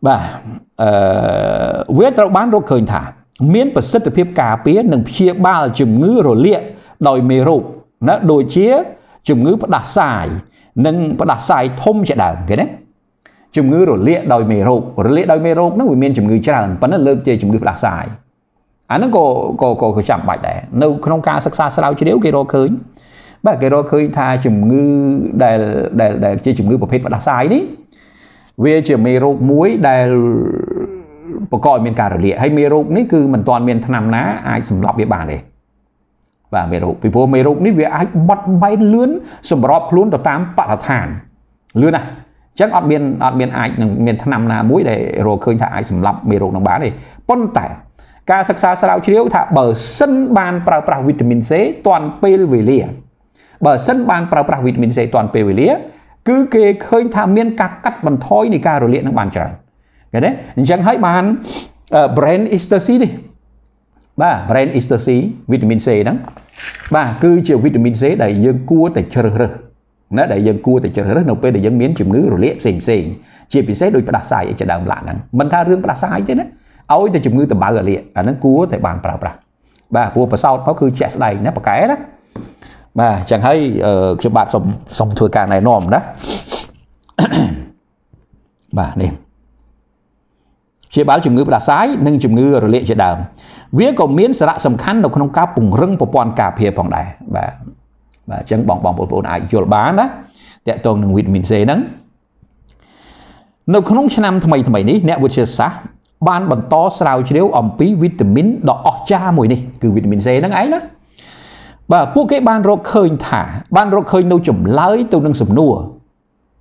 [SPEAKER 1] បាទអឺវាត្រូវបានរកឃើញថា មានប្រសិទ្ធភាព ការពារនិងព្យាបាល ជំងឺរលាកដោយមេរោគណាដូចជា ជំងឺផ្ដាសាយនិង ផ្ដាសាយធំជាដើមគេណាជំងឺរលាកដោយមេរោគរលាកដោយមេរោគហ្នឹងវាមានជំងឺច្រើនប៉ុន្តែលើកជាជំងឺផ្ដាសាយអាហ្នឹងក៏ក៏ក៏ចាំបាច់ដែរនៅក្នុងការសិក្សាស្រាវជ្រាវគេរកឃើញបាទគេរកឃើញថាជំងឺដែលដែលដែលជាជំងឺប្រភេទផ្ដាសាយនេះវាជាមេរោគមួយដែលបង្កឲ្យមានការរលាកហើយមេរោគនេះគឺមិនទាន់មានថ្នាំណាអាចសម្លាប់វាបានទេបាទមេរោគពីព្រោះមេរោគនេះវាអាចបត់បែនលឿនសម្របខ្លួនទៅតាមបរិស្ថានលឿនណាស់អញ្ចឹងអត់មានអត់មានអាចនឹងមានថ្នាំណាមួយដែលរកឃើញ ថាអាចសម្លាប់មេរោគនឹងបានទេប៉ុន្តែការសិក្សាស្រាវជ្រាវថាបើសិនបានប្រើប្រាស់វីតាមីន C តាន់ពេលវេលាបើសិនបានប្រើប្រាស់វីតាមីន C តាន់ពេលវេលា គឺគេឃើញថាមានការកាត់បន្ថយនៃការរលាកនឹងបានច្រើនឃើញទេអញ្ចឹងហើយបាន brain ecstasy នេះបាទ brain ecstasy វីតាមីន C ហ្នឹងបាទគឺជាវីតាមីន C ដែលយើងគួរតែជ្រើសរើសណាដែលយើងគួរតែជ្រើសរើសនៅពេលដែលយើងមានជំងឺរលាកផ្សេងផ្សេងជាពិសេសដោយផ្ដាសាយឯជាដើមឡាក់ហ្នឹងមិនថារឿងផ្ដាសាយទេណាឲ្យទៅជំងឺតបៅអាលៀកអាហ្នឹងគួរតែបានប្រើប្រាស់បាទព្រោះប្រសោតមកគឺជាក់ស្ដែងណាប៉កែណាបាទអញ្ចឹងហើយខ្ញុំបាទសូមសូមធ្វើការណែនាំណាបាទនេះជាបាលជំងឺផ្ដាសាយនិងជំងឺរលាកជាដើមវាក៏មានសារៈសំខាន់នៅក្នុងការពង្រឹងប្រព័ន្ធការពារផងដែរបាទបាទអញ្ចឹងបងបងប្អូនអាចយល់បានណាតកតងនឹងវីតាមីន C ហ្នឹងនៅក្នុងឆ្នាំថ្មីថ្មីនេះអ្នកវិទ្យាសាស្ត្របានបន្តស្រាវជ្រាវអំពីវីតាមីនដ៏អស្ចារ្យមួយនេះគឺវីតាមីន C ហ្នឹងឯងណាបាទពួកគេបានរកឃើញថា បានរកឃើញនៅចម្លើយទៅនឹងសំណួរ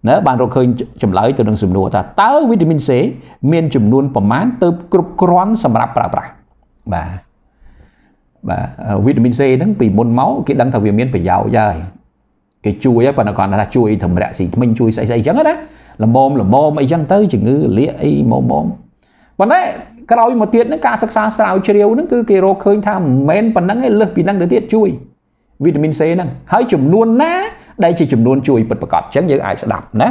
[SPEAKER 1] ណាបានរកឃើញចម្លើយទៅនឹងសំណួរថាតើវីតាមីន C មានចំនួន ប្រមាណទៅគ្រប់គ្រាន់សម្រាប់ប្រើប្រាស់បាទបាទវីតាមីន C ហ្នឹងពីមុនមកគេដឹងថាវាមានប្រយោជន៍ហើយគេជួយហើយប៉ុន្តែគាត់ថាជួយធម្មរៈស៊ីថ្មិញជួយស្អីស្អីអញ្ចឹងណាល្មមល្មមអីចឹងទៅជំងឺលាកអីម៉មម៉មប៉ុន្តែក្រោយមកទៀតហ្នឹងការសិក្សាស្រាវជ្រាវហ្នឹងគឺគេរកឃើញថាមិនមែនប៉ុណ្ណឹងទេលើសពីហ្នឹងទៅទៀតជួយវីតាមីន C ហ្នឹងហើយចំនួនណាដែលជាចំនួន ជួយពិតប្រាកដអញ្ចឹងយើងអាចស្ដាប់ណា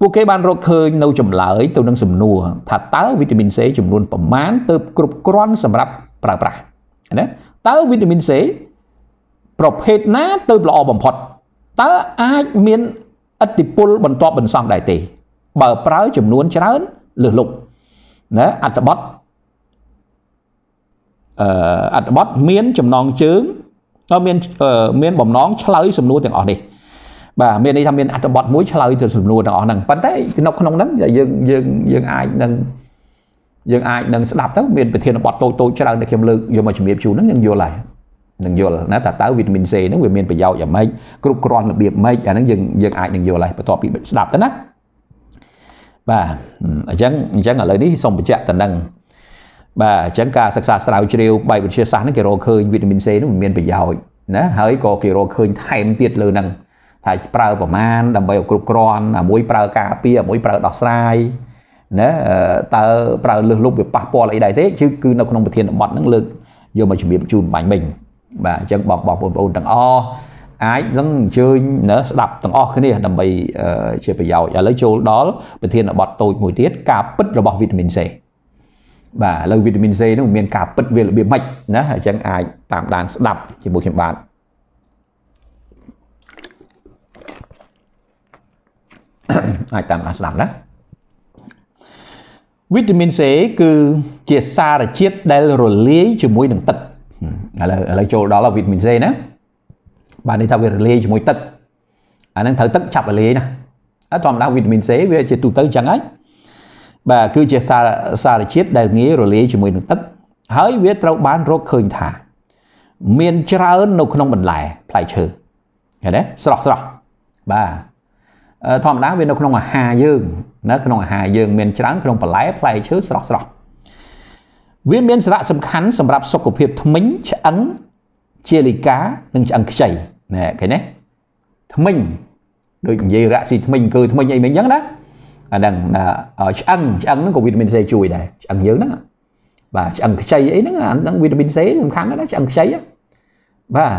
[SPEAKER 1] ពួកគេបានរកឃើញនៅចម្លើយ ទៅនឹងសំណួរថាតើវីតាមីន C ចំនួនប្រមាណទៅ គ្រប់គ្រាន់សម្រាប់ប្រើប្រាស់ណាតើវីតាមីន C ប្រភេទណាទៅល្អបំផុតតើអាចមានឥទ្ធិពលបន្ទាប់បន្សំដែរទេ បើប្រើចំនួនច្រើនលើសលប់ណាអត្តបទអឺអត្តបទមានចំណងជើងមានមានបំណងឆ្លើយ សំណួរទាំងអស់នេះបាទមានន័យថាមានអត្ថបទមួយឆ្លើយទៅសំណួរទាំងអស់ហ្នឹងប៉ុន្តែនៅក្នុងហ្នឹងយើងយើងយើងអាចនឹងយើងអាចនឹងស្ដាប់ទៅមានប្រធានបទតូចតូចច្រើនដែលខ្ញុំលើកយកមកជំរាបជូនហ្នឹងយើងយល់ហើយនឹងយល់ណាតើតើវីតាមីន C ហ្នឹងវាមានប្រយោជន៍យ៉ាងម៉េចគ្រប់គ្រាន់របៀបម៉េចអាហ្នឹងយើងយើងអាចនឹងយល់ហើយបន្ទាប់ពីស្ដាប់ទៅណាបាទអញ្ចឹងអញ្ចឹងឥឡូវនេះសូមបញ្ជាក់តំណឹងបាទអញ្ចឹងការសិក្សាស្រាវជ្រាវបែបវិទ្យាសាស្ត្រនេះគេរកឃើញវីតាមីន C នោះមានប្រយោជន៍ណាហើយក៏គេរកឃើញ ថែមទៀតលើនឹងថាប្រើប្រមាណដើម្បីឲ្យគ្រប់គ្រាន់អាមួយប្រើការពារអាមួយប្រើដោះស្រាយណាតើប្រើលឹះលុបវាប៉ះពាល់អីដែរទេគឺគឺនៅក្នុងប្រធានបទហ្នឹងលើកយកមកជំរាបជូនបាញ់មិញបាទអញ្ចឹងបងបងប្អូនទាំងអស់អាចនឹងអញ្ជើញណាស្ដាប់ទាំងអស់គ្នា ដើម្បីជា ប្រយោជន៍ឥឡូវចូលដល់ប្រធានបទតូចមួយទៀតការពិតរបស់វីតាមីន C បាទឥឡូវវីតាមីន C នោះមានការពិតវារបៀបម៉េចណាអញ្ចឹងអាចតាមដានស្ដាប់ជាមួយខ្ញុំបាទអាចតាមដានស្ដាប់ណាវីតាមីន C គឺជាសារជាតិដែលរលាយជាមួយ នឹងទឹកឥឡូវឥឡូវចូលដល់វីតាមីន C ណាបានន័យថាវារលាយជាមួយទឹកអាហ្នឹងត្រូវទឹកចាប់រលាយណាហើយធម្មតាវីតាមីន C វាជាទូទៅចឹងហើយបាទគឺជាសារសារជាតិដែលងាយរលាយជាមួយនឹងទឹកហើយវាត្រូវបានរកឃើញថា មានច្រើននៅក្នុងបន្លែផ្លែឈើឃើញទេស្រស់ស្រស់បាទធម្មតាវានៅក្នុងអាហារយើងនៅក្នុងអាហារយើង មានច្រើនក្នុងបន្លែផ្លែឈើស្រស់ស្រស់វាមានសារៈសំខាន់ សម្រាប់សុខភាពធ្មេញឆ្អឹងជាលិកានិងឆ្អឹងខ្ចីណែឃើញទេថ្មិញដូចនិយាយរកស៊ីថ្មិញគឺថ្មិញអីមិញអញ្ចឹងណាអាហ្នឹងឆ្អឹងឆ្អឹងហ្នឹងក៏វីតាមីន C ជួយដែរឆ្អឹងយើងហ្នឹងបាទឆ្អឹងខ្ចីអីហ្នឹងអាហ្នឹងវីតាមីន C សំខាន់ណាស់ឆ្អឹងខ្ចីបាទ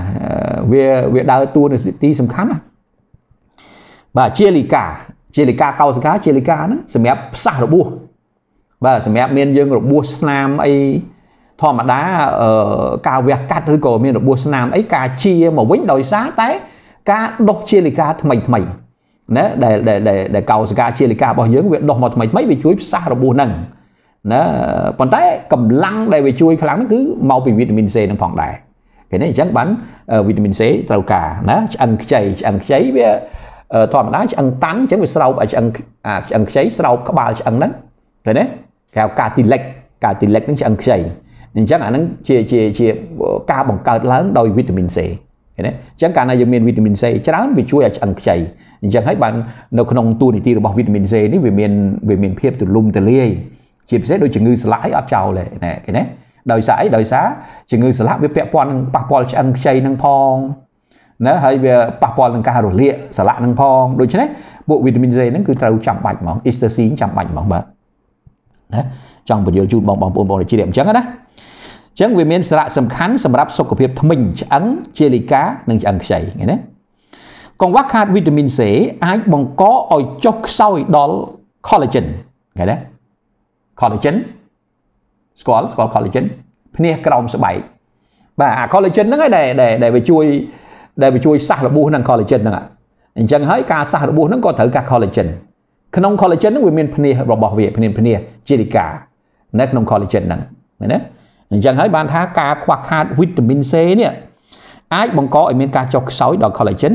[SPEAKER 1] វាវាដើរតួនាទីសំខាន់ណាបាទជាលីកាជាលីកាកោសិកាជាលីកាហ្នឹងសម្រាប់ផ្សះរបួសបាទសម្រាប់មានយើងរបួសស្នាមអីធម្មតាការវះកាត់ឬក៏មានរបួសស្នាមអីការជាមកវិញដោយសារតែការដុសជាលិកាថ្មីថ្មីណាដែលដែលដែលកោសិកាជាលិការបស់យើងវាដុះមកថ្មីថ្មីវាជួយផ្សះរបួសហ្នឹងណាប៉ុន្តែកម្លាំងដែលវាជួយខ្លាំងហ្នឹងគឺមកពីវីតាមីន C ហ្នឹងផងដែរឃើញទេអញ្ចឹងបានវីតាមីន C ត្រូវការណាឆ្អឹងខ្ចីឆ្អឹងខ្ចីវាធម្មតាឆ្អឹងតាន់អញ្ចឹងវាស្រោបឲ្យឆ្អឹងឆ្អឹងខ្ចីស្រោបក្បាលឆ្អឹងហ្នឹងឃើញទេគេហៅកាទីលិចកាទីលិចហ្នឹងឆ្អឹងខ្ចីអញ្ចឹងអានឹងជាជាជាការបង្កើតឡើងដោយវីតាមីន C ឃើញទេអញ្ចឹងកាលណាយើងមានវីតាមីន C ច្រើនវាជួយឲ្យឆ្អឹងខ្ចីអញ្ចឹងហើយបាននៅក្នុងតួនាទីរបស់វីតាមីន C នេះវាមានវាមានភាពទូលំទូលាយជាពិសេសដូចជំងឺស្លាក់អីអត់ចោលទេណាឃើញទេដោយសារអីដោយសារជំងឺស្លាក់វាពាក់ព័ន្ធនឹងប៉ះពាល់ឆ្អឹងខ្ចីនឹងផងណាហើយវាប៉ះពាល់នឹងការរលាកស្លាក់នឹងផងដូច្នេះពួកវីតាមីន C ហ្នឹងគឺត្រូវចាំបាច់ហ្មង Easter ចាំបាច់ហ្មងបាទណាចង់បញ្យល់ជូនបងបងប្អូនបងជាអញ្ចឹងណាចឹងវាមានសារៈសំខាន់សម្រាប់សុខភាពធ្មេញឆ្អឹងជាលីកានិងឆ្អឹងខ្ចីឃើញទេកង្វះខាតវីតាមីន C អាចបង្កឲ្យចុះខ្សោយដល់ collagen ឃើញទេ collagen ស្គាល់ស្គាល់ collagen ភ្នាសក្រោមស្បែកបាទអា collagen ហ្នឹងឯងដែលដែលវាជួយដែលវាជួយសះរបួសនឹង collagen ហ្នឹងអញ្ចឹងហើយការសះរបួសហ្នឹងក៏ត្រូវការ collagen ក្នុង collagen ហ្នឹងវាមានភ្នាសរបស់វាភ្នាសភ្នាសជាលីកានៅក្នុង collagen ហ្នឹងឃើញទេអញ្ចឹងហើយបានថាការខ្វះខាតវីតាមីន C នេះអាចបង្កឲ្យមានការចុះខ្សោយដល់ collagen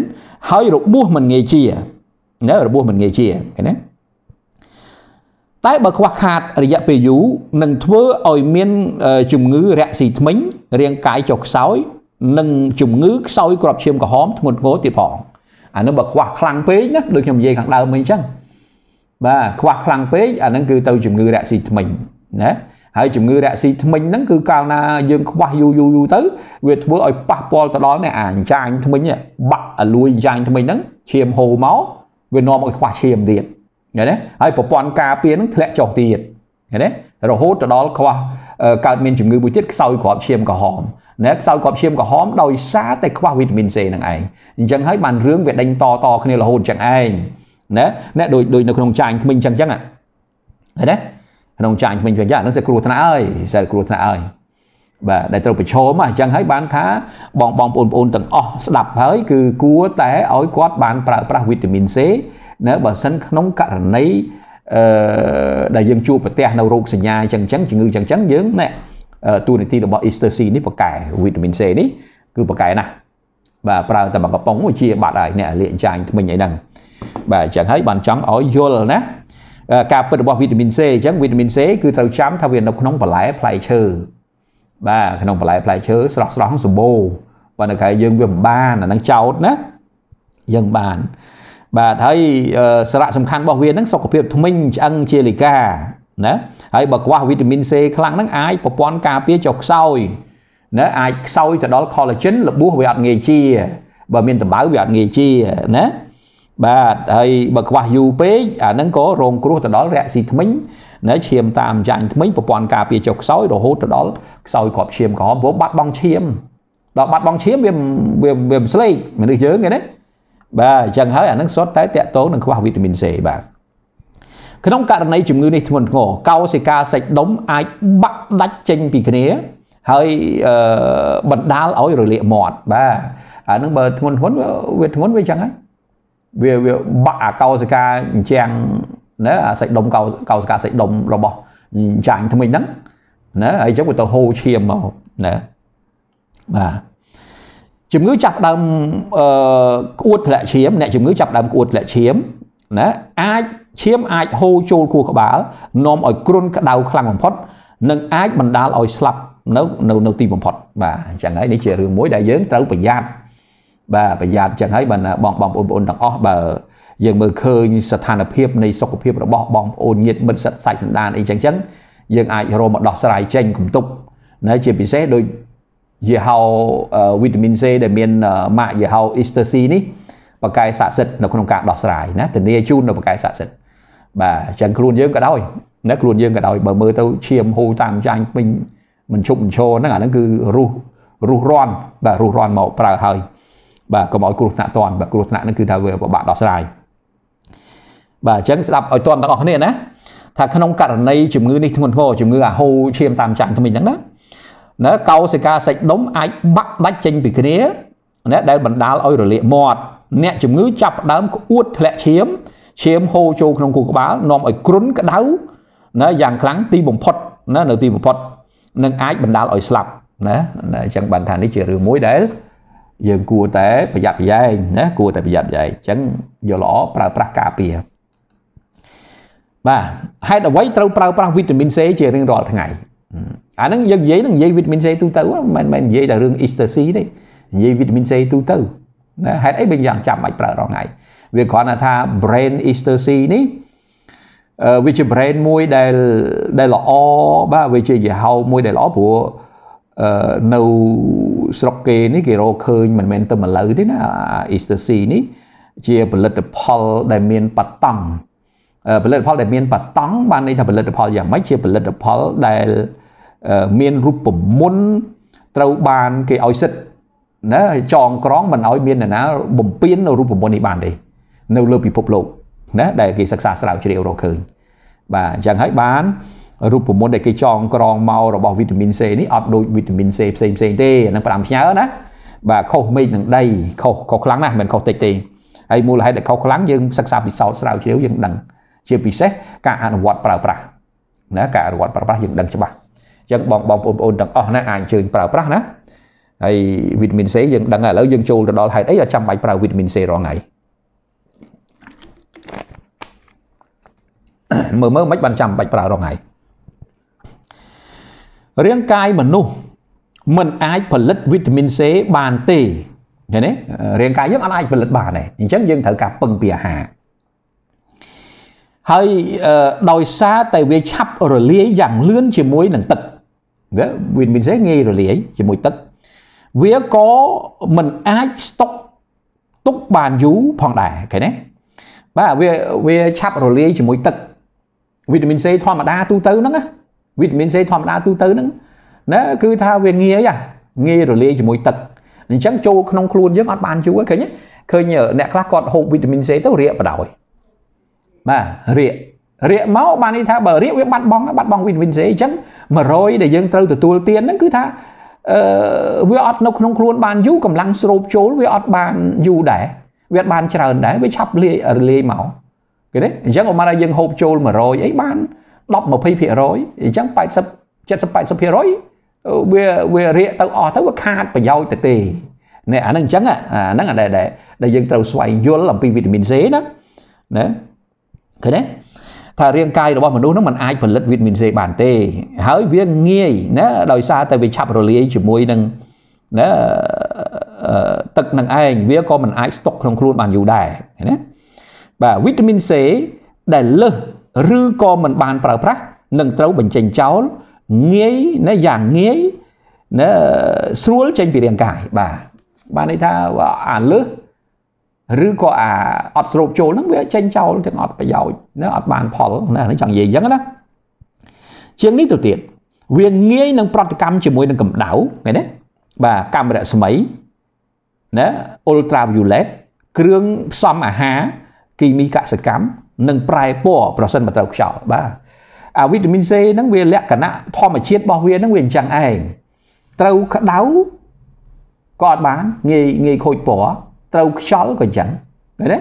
[SPEAKER 1] ហើយរបួសមិនងាយជាណារបួសមិនងាយជាឃើញទេតែបើខ្វះខាតរយៈពេលយូរនឹងធ្វើឲ្យមានជំងឺរាក់ស៊ីធ្មេញរាងកាយចុះខ្សោយ និងជំងឺខ្សោយ ក្របឈាមក្រហមធ្ងន់ធ្ងរទៀតផងអានឹងបើខ្វះខ្លាំងពេកណាដូចខ្ញុំនិយាយខាងដើមមិញអញ្ចឹងបាទខ្វះខ្លាំងពេកអានឹងគឺទៅ ជំងឺរាក់ស៊ីធ្មេញណាហើយជំងឺរាក់ស៊ីធ្មេញហ្នឹងគឺកាលណាយើងខ្វះយូរយូរយូរទៅ វាធ្វើឲ្យប៉ះពាល់ទៅដល់អ្នកអាចាញធ្មេញបាក់អាលួយចាញធ្មេញហ្នឹងឈាមហូរមកវានាំឲ្យខ្វះឈាមទៀតឃើញទេហើយប្រព័ន្ធការពារហ្នឹងធ្លាក់ចុះទៀតឃើញទេរហូតទៅដល់ខ្វះកើតមានជំងឺមួយទៀតខ្សោយក្របឈាមក្រហមណាខ្សោយក្របឈាមក្រហម ដោយសារតែខ្វះវីតាមីន C ហ្នឹងឯងអញ្ចឹងហើយបានរឿងវាដេញតតគ្នារហូតអញ្ចឹងឯងណាអ្នកដូចដូចនៅក្នុងចាញធ្មេញអញ្ចឹងអញ្ចឹងណាក្នុងចាញ់វិញវិញហ្នឹងសិតគ្រោះថ្នាក់ហើយសិតគ្រោះថ្នាក់ហើយបាទដែលត្រូវប្រឈមអញ្ចឹងហើយបានថាបងបងប្អូនបងទាំងអស់ស្ដាប់ហើយគឺគួរតែឲ្យគាត់បានប្រើប្រាស់វីតាមីន C នៅបើសិនក្នុងករណីអឺដែលយើងជួបប្រទះនៅរោគសញ្ញាអញ្ចឹងអញ្ចឹងជំងឺអញ្ចឹងអញ្ចឹងយើងណែតួនាទីរបស់ Easter C នេះបកកែវីតាមីន C នេះគឺបកកែណាស់បាទប្រើតែមួយកំប៉ុងជាបាត់ហើយអ្នកលាកចាញ់ថ្មិញអីហ្នឹងបាទអញ្ចឹងហើយបានចង់ឲ្យយល់ណាការពិតរបស់វីតាមីន C អញ្ចឹងវីតាមីន C គឺត្រូវចាំថាវានៅក្នុងបន្លែផ្លែឈើបាទក្នុងបន្លែផ្លែឈើស្រស់ស្រស់សម្បូរបើនៅក្រៅយើងវាមិនបានអានឹងចោតណាយើងបានបាទហើយសារៈសំខាន់របស់វានឹងសុខភាពធ្មេញឆ្អឹងជាលិកាណាហើយបើខ្វះវីតាមីន C ខ្លាំងហ្នឹងអាចប្រព័ន្ធការពារចុះខ្សោយណាអាចខ្សោយទៅដល់ collagen របួសវាអត់ងាយជា បើមានតម្បៅវាអត់ងាយជាណាបាទហើយបើខ្វះយូរពេកអាហ្នឹងក៏រង គ្រោះទៅដល់រយៈស៊ីធ្មេញណាឈាមតាមចាញ់ធ្មេញប្រព័ន្ធការពារចុះខ្សោយរហូតទៅដល់ខ្សោយគ្រាប់ឈាមក្រហមព្រោះបាត់បង់ឈាមដល់បាត់បង់ឈាមវាវាវាស្លេកមនុស្សយើងឯណាបាទអញ្ចឹងហើយអានឹងសុទ្ធតែតកតងនឹងខ្វះវីតាមីន C បាទក្នុងករណីជំងឺនេះធ្ងន់ធ្ងរកោសិកាសាច់ដុំអាចបាក់ដាច់ចេញពីគ្នា ហើយបណ្ដាលឲ្យរលាកមាត់បាទអានឹងបើធ្ងន់ធ្ងន់វាធ្ងន់វាអញ្ចឹងហើយវាវាបាក់អាកោសិកាអញ្ចឹងណាអាសាច់ដុំកោកោសិកាសាច់ដុំរបស់ចាញ់ថ្មីហ្នឹងណាហើយអញ្ចឹងវាទៅហូរឈាមមកណាបាទជំងឺចាប់ដើមអឺក្អួតធ្លាក់ឈាមអ្នកជំងឺចាប់ដើមក្អួតធ្លាក់ឈាមណាអាចឈាម អាចហូរចូលខួរក្បាលនាំឲ្យគ្រុនក្តៅខ្លាំងបំផុតនិងអាចបណ្ដាលឲ្យស្លាប់នៅ នៅនៅទីបំផុតបាទអញ្ចឹងហើយនេះជារឿងមួយដែលយើងត្រូវប្រយ័ត្នបាទប្រយ័ត្នចឹងហើយបាទបងបងប្អូនបងប្អូនទាំងអស់បើយើងមើលឃើញស្ថានភាពនៃសុខភាពរបស់បងប្អូនញាតិមិត្តសិទ្ធិសាច់សន្តានអីចឹងចឹងយើងអាចរកមកដោះស្រាយចេញកុំទុកណាជាពិសេសដូចយាហោវីតាមីន C ដែលមានម៉ាកយាហោ Ester C នេះបកកាយស័ក្តិសិទ្ធិនៅក្នុងការដោះស្រាយណាធានាជូននៅបកកាយស័ក្តិសិទ្ធិបាទអញ្ចឹងខ្លួនយើងក៏ដោយណាខ្លួនយើងក៏ដោយបើមើលទៅឈាមហូរតាមចាញ់ពេញមិនឈប់មិនឈរហ្នឹងអាហ្នឹងគឺរុះរុះរន់បាទរុះរន់មកប្រើហើយបាទកុំឲ្យគ្រោះថ្នាក់តន់បាទគ្រោះថ្នាក់នឹងគឺថាវាពិបាកដោះស្រាយបាទអញ្ចឹងស្ដាប់ឲ្យតន់ទាំងអស់គ្នាណាថាក្នុងករណីជំងឺនេះធ្ងន់ធ្ងរជំងឺអាហូរឈាមតាមចាញ់ថ្មីហ្នឹងណាណាកោសិកាសាច់ដុំអាចបាក់ដាច់ចេញពីគ្នាណាដែលបណ្ដាលឲ្យរលាកមាត់អ្នកជំងឺ ចាប់ផ្ដើមក្អួតធ្លាក់ឈាមឈាមហូរចូលក្នុងគូក្បាលនាំឲ្យគ្រុនក្តៅណាយ៉ាងខ្លាំងទីបំផុតណានៅទីបំផុតនឹងអាចបណ្ដាលឲ្យស្លាប់ណាអញ្ចឹងបានថានេះជារឿងមួយដែលយើងគួរតែប្រយ័ត្នប្រយែងណាគួរតែប្រយ័ត្នប្រយែងអញ្ចឹងយកល្អប្រើប្រាស់ការពារបាទហេតុអ្វីត្រូវប្រើប្រាស់វីតាមីន C ជារៀងរាល់ថ្ងៃអាហ្នឹងយើងនិយាយនឹងនិយាយវីតាមីន C ទូទៅមិនមែននិយាយតែរឿង Easter C ទេនិយាយវីតាមីន C ទូទៅណាហេតុអីបើយ៉ាងចាំបាច់ប្រើរាល់ថ្ងៃវាគ្រាន់តែថា brain Easter C នេះវាជា brain មួយដែលដែលល្អបាទវាជាយហោមួយ ដែលល្អព្រោះនៅស្រុកគេនេះគេរកឃើញមិនមែនតែម្លៅទេណា ecstasy នេះជាផលិតផល ដែលមានប៉ាតង់ផលិតផលដែលមានប៉ាតង់បានន័យថាផលិតផលយ៉ាងម៉េចជាផលិតផលដែលមានរូបមន្តត្រូវបានគេឲ្យសិទ្ធណាចងក្រងមិនឲ្យមាននរណា បំពេញនៅរូបមន្តនេះបានទេនៅលើពិភពលោក ណាដែលគេសិក្សាស្រាវជ្រាវរកឃើញ បាទអញ្ចឹងហើយបានរូបមន្តដែលគេចងក្រងមករបស់វីតាមីន C នេះអត់ដូចវីតាមីន C ផ្សេងផ្សេងទេអានឹង5ផ្ញើណាបាទខុសមេឃនឹងដីខុសខុសខ្លាំងណាស់មិនខុសតិចទេហើយមូលហេតុដែលខុសខ្លាំងយើងសិក្សាពិសោធន៍ស្រាវជ្រាវយើងដឹងជាពិសេសការអនុវត្តប្រើប្រាស់ណាការអនុវត្តប្រើប្រាស់យើងដឹងច្បាស់អញ្ចឹងបងបងប្អូនទាំងអស់ណាអាចអញ្ជើញប្រើប្រាស់ណាហើយវីតាមីន C យើងដឹងហើយឥឡូវយើងចូលទៅដល់ហេតុអីអត់ចាំបាច់ប្រើវីតាមីន C រាល់ថ្ងៃមើលមើលមិនបានចាំបាច់ប្រើរាល់ថ្ងៃរាងកាយមនុស្សมันអាចផលិតវីតាមីន C បានទេឃើញទេរាងកាយយើងអាចផលិតបានទេអញ្ចឹងយើងត្រូវការពឹងពីអាហារហើយដោយសារតែវាឆាប់រលាយយ៉ាងលឿនជាមួយនឹងទឹកវីតាមីន C ងាយរលាយជាមួយទឹកវាក៏មិនអាចស្តុកទុកបានយូរផងដែរឃើញទេបាទវាវាឆាប់រលាយជាមួយទឹកវីតាមីន C ធម្មតាទូទៅហ្នឹងណាវីតាមីន C ធម្មតាទូទៅហ្នឹងណាគឺថាវាងាយហ่ะងាយរលាយជាមួយទឹកអញ្ចឹងចូលក្នុងខ្លួនយើងអត់បានយូរឃើញឃើញអ្នកខ្លះគាត់ហូបវីតាមីន C ទៅរាកបដ ாய் បាទរាករាកមកបាននេះថាបើរាកវាបាត់បង់បាត់បង់វីតាមីន C អញ្ចឹង100ដែលយើងត្រូវទទួលទានហ្នឹងគឺថាអឺវាអត់នៅក្នុងខ្លួនបានយូរកម្លាំងស្រូបចូលវាអត់បានយូរដែរវាអត់បានច្រើនដែរវាឆាប់លាយរលាយមកគេទេអញ្ចឹងឧមាថាយើងហូបចូល100អីបាន10 20%អញ្ចឹង80 70 80%វាវារៀកទៅអស់ទៅវាខាតប្រយោជន៍ទៅទេណែអាហ្នឹងអញ្ចឹងអាហ្នឹងដែលដែលយើងត្រូវស្វែងយល់អំពីវីតាមីន C ណាណាឃើញទេថារាងកាយរបស់មនុស្សនឹងมันអាចផលិតវីតាមីន C បានទេ ហើយវាងាយណាដោយសារតែវាឆាប់រលាយជាមួយនឹងណាទឹកនឹងឯងវាក៏មិនអាចស្តុកក្នុងខ្លួនបានយូរដែរណាបាទវីតាមីន C ដែលលើសឬក៏មិនបានប្រើប្រាស់នឹងត្រូវបញ្ចេញចោលងាយណាយ៉ាងងាយណាស្រួលចេញពីរាងកាយបាទបានន័យថាអាលើសឬក៏អាអត់ស្រូបចូលហ្នឹងវាចេញចោលទាំងអត់ប្រយោជន៍ណាអត់បានផលណានេះចង់និយាយអញ្ចឹងណាជាងនេះទៅទៀតវាងាយនឹងប្រតិកម្មជាមួយនឹងកម្ដៅឃើញទេបាទកាមេរៈស្មីណា ultraviolet គ្រឿងផ្សំអាហារគីមីកសកម្មនិងប្រែពណ៌ប្រសិនបើត្រូវខ្យល់បាទអាវីតាមីន C ហ្នឹងវាលក្ខណៈធម្មជាតិរបស់វាហ្នឹងវាអញ្ចឹងឯងត្រូវក្តៅក៏អត់បានងាយងាយខូចពណ៌ត្រូវខ្យល់ក៏អញ្ចឹងឃើញទេ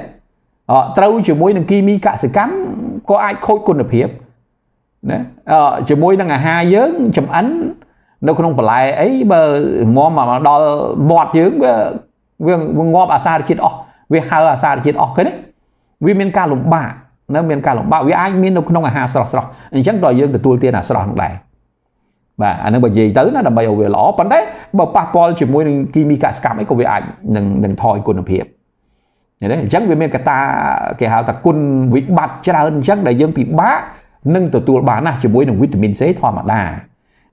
[SPEAKER 1] អត្រូវជាមួយ នឹងគីមីកសិកម្មក៏អាចខូចគុណភាពណាអជាមួយនឹងអាហារយើងចំអិននៅក្នុងបន្លែអីបើងំមកដល់មាត់យើងវាវាងាប់អាសារជាតិអស់វាហើអាសារជាតិអស់ឃើញទេវាមានការលំបាកនៅមានការលំបាកវាអាចមាននៅក្នុងអាហារស្រស់ស្រស់អញ្ចឹងក៏យើងទទួលទានអាស្រស់នោះដែរបាទអានឹងបើនិយាយទៅណាដើម្បីឲ្យវាល្អប៉ុន្តែបើប៉ះពាល់ជាមួយនឹងគីមីកសកម្មអីក៏វាអាចនឹងនឹងថយគុណភាពអញ្ចឹងវាមានកត្តាគេហៅថាគុណវិបត្តិច្រើនអញ្ចឹងដែលយើងពិបាកនឹងទទួលបានណាជាមួយនឹងវីតាមីន C ធម្មតា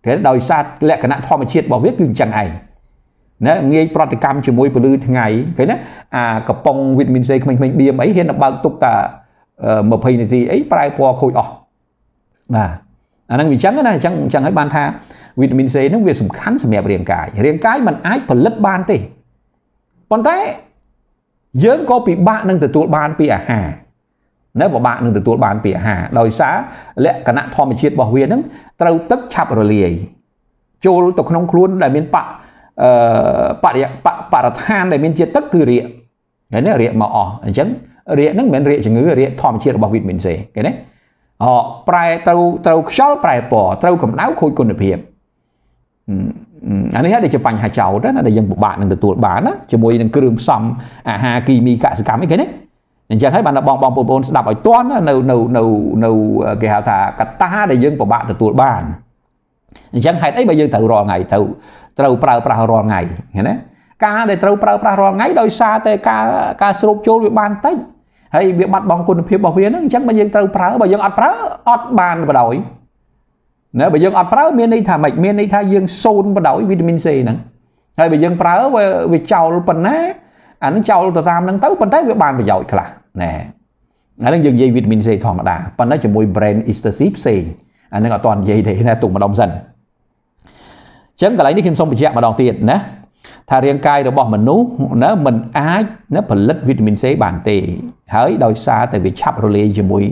[SPEAKER 1] ព្រោះដោយសារលក្ខណៈធម្មជាតិរបស់វាគឺអញ្ចឹងឯងណាងាយប្រតិកម្មជាមួយពលឺថ្ងៃឃើញណាអាកំប៉ុងវីតាមីន C ក្មេងៗបៀមអីហ៊ានបើកទុកតា20នាទីអីប្រែពណ៌ខូចអស់បាទអាហ្នឹងវាអញ្ចឹងណាអញ្ចឹងអញ្ចឹងហើយបានថាវីតាមីន C ហ្នឹងវាសំខាន់សម្រាប់រាងកាយរាងកាយมันអាចផលិតបានទេប៉ុន្តែយើងក៏ពិបាកនឹងទទួលបានពីអាហារនៅពិបាកនឹងទទួលបានពីអាហារដោយសារលក្ខណៈធម្មជាតិរបស់វាហ្នឹងត្រូវទឹកឆាប់រលាយចូលទៅក្នុងខ្លួនដែលមានបៈអឺបរិបៈបរិឋាន ដែលមានជាតិទឹក គឺរាកហើយនេះរាកមកអស់អញ្ចឹងរាគហ្នឹងមិនមែនរាគជំងឺរាគធម្មជាតិរបស់វីតាមីន C គេណាអប្រែត្រូវត្រូវខ្យល់ប្រែពណ៌ត្រូវកម្ដៅខូចគុណភាពអានេះហើយជាបញ្ហាចោតណាដែលយើងពិបាកនឹងទទួលបានណាជាមួយនឹងគ្រឿងផ្សំអាហារគីមីកសកម្មអីគេណាអញ្ចឹងហើយបានបងបងបងប្អូនស្ដាប់ឲ្យទាន់នៅនៅនៅនៅគេហៅថាកត្តាដែលយើងពិបាកទទួលបានអញ្ចឹងហេតុអីបើយើងត្រូវរាល់ថ្ងៃត្រូវត្រូវប្រើប្រាស់រាល់ថ្ងៃណាការដែលត្រូវប្រើប្រាស់រាល់ថ្ងៃដោយសារតែការការស្រូបចូលវាបានតិចហើយវាបាត់បង់គុណភាពរបស់វាហ្នឹងអញ្ចឹងបើយើងត្រូវប្រើបើយើងអត់ប្រើអត់បានបដ ாய் ណាបើយើងអត់ប្រើមានន័យថាម៉េចមានន័យថាយើងសូន្យបដ ாய் វីតាមីន C ហ្នឹងហើយបើយើងប្រើវាវាចោលប៉ុណ្ណាអានឹងចោលទៅតាមហ្នឹងទៅប៉ុន្តែវាបានប្រយោជន៍ខ្លះណែអានឹងយើងនិយាយវីតាមីន C ធម្មតាប៉ុន្តែជាមួយ brand ecstasy ផ្សេងអានឹងអត់តនិយាយទេណាទុកម្ដងសិនអញ្ចឹងកន្លែងនេះខ្ញុំសូមបញ្ជាក់ម្ដងទៀតណាថារាងកាយរបស់មនុស្សណាមិនអាចណាផលិតវីតាមីន C បានទេ ហើយដោយសារតែវាឆាប់រលាយជាមួយ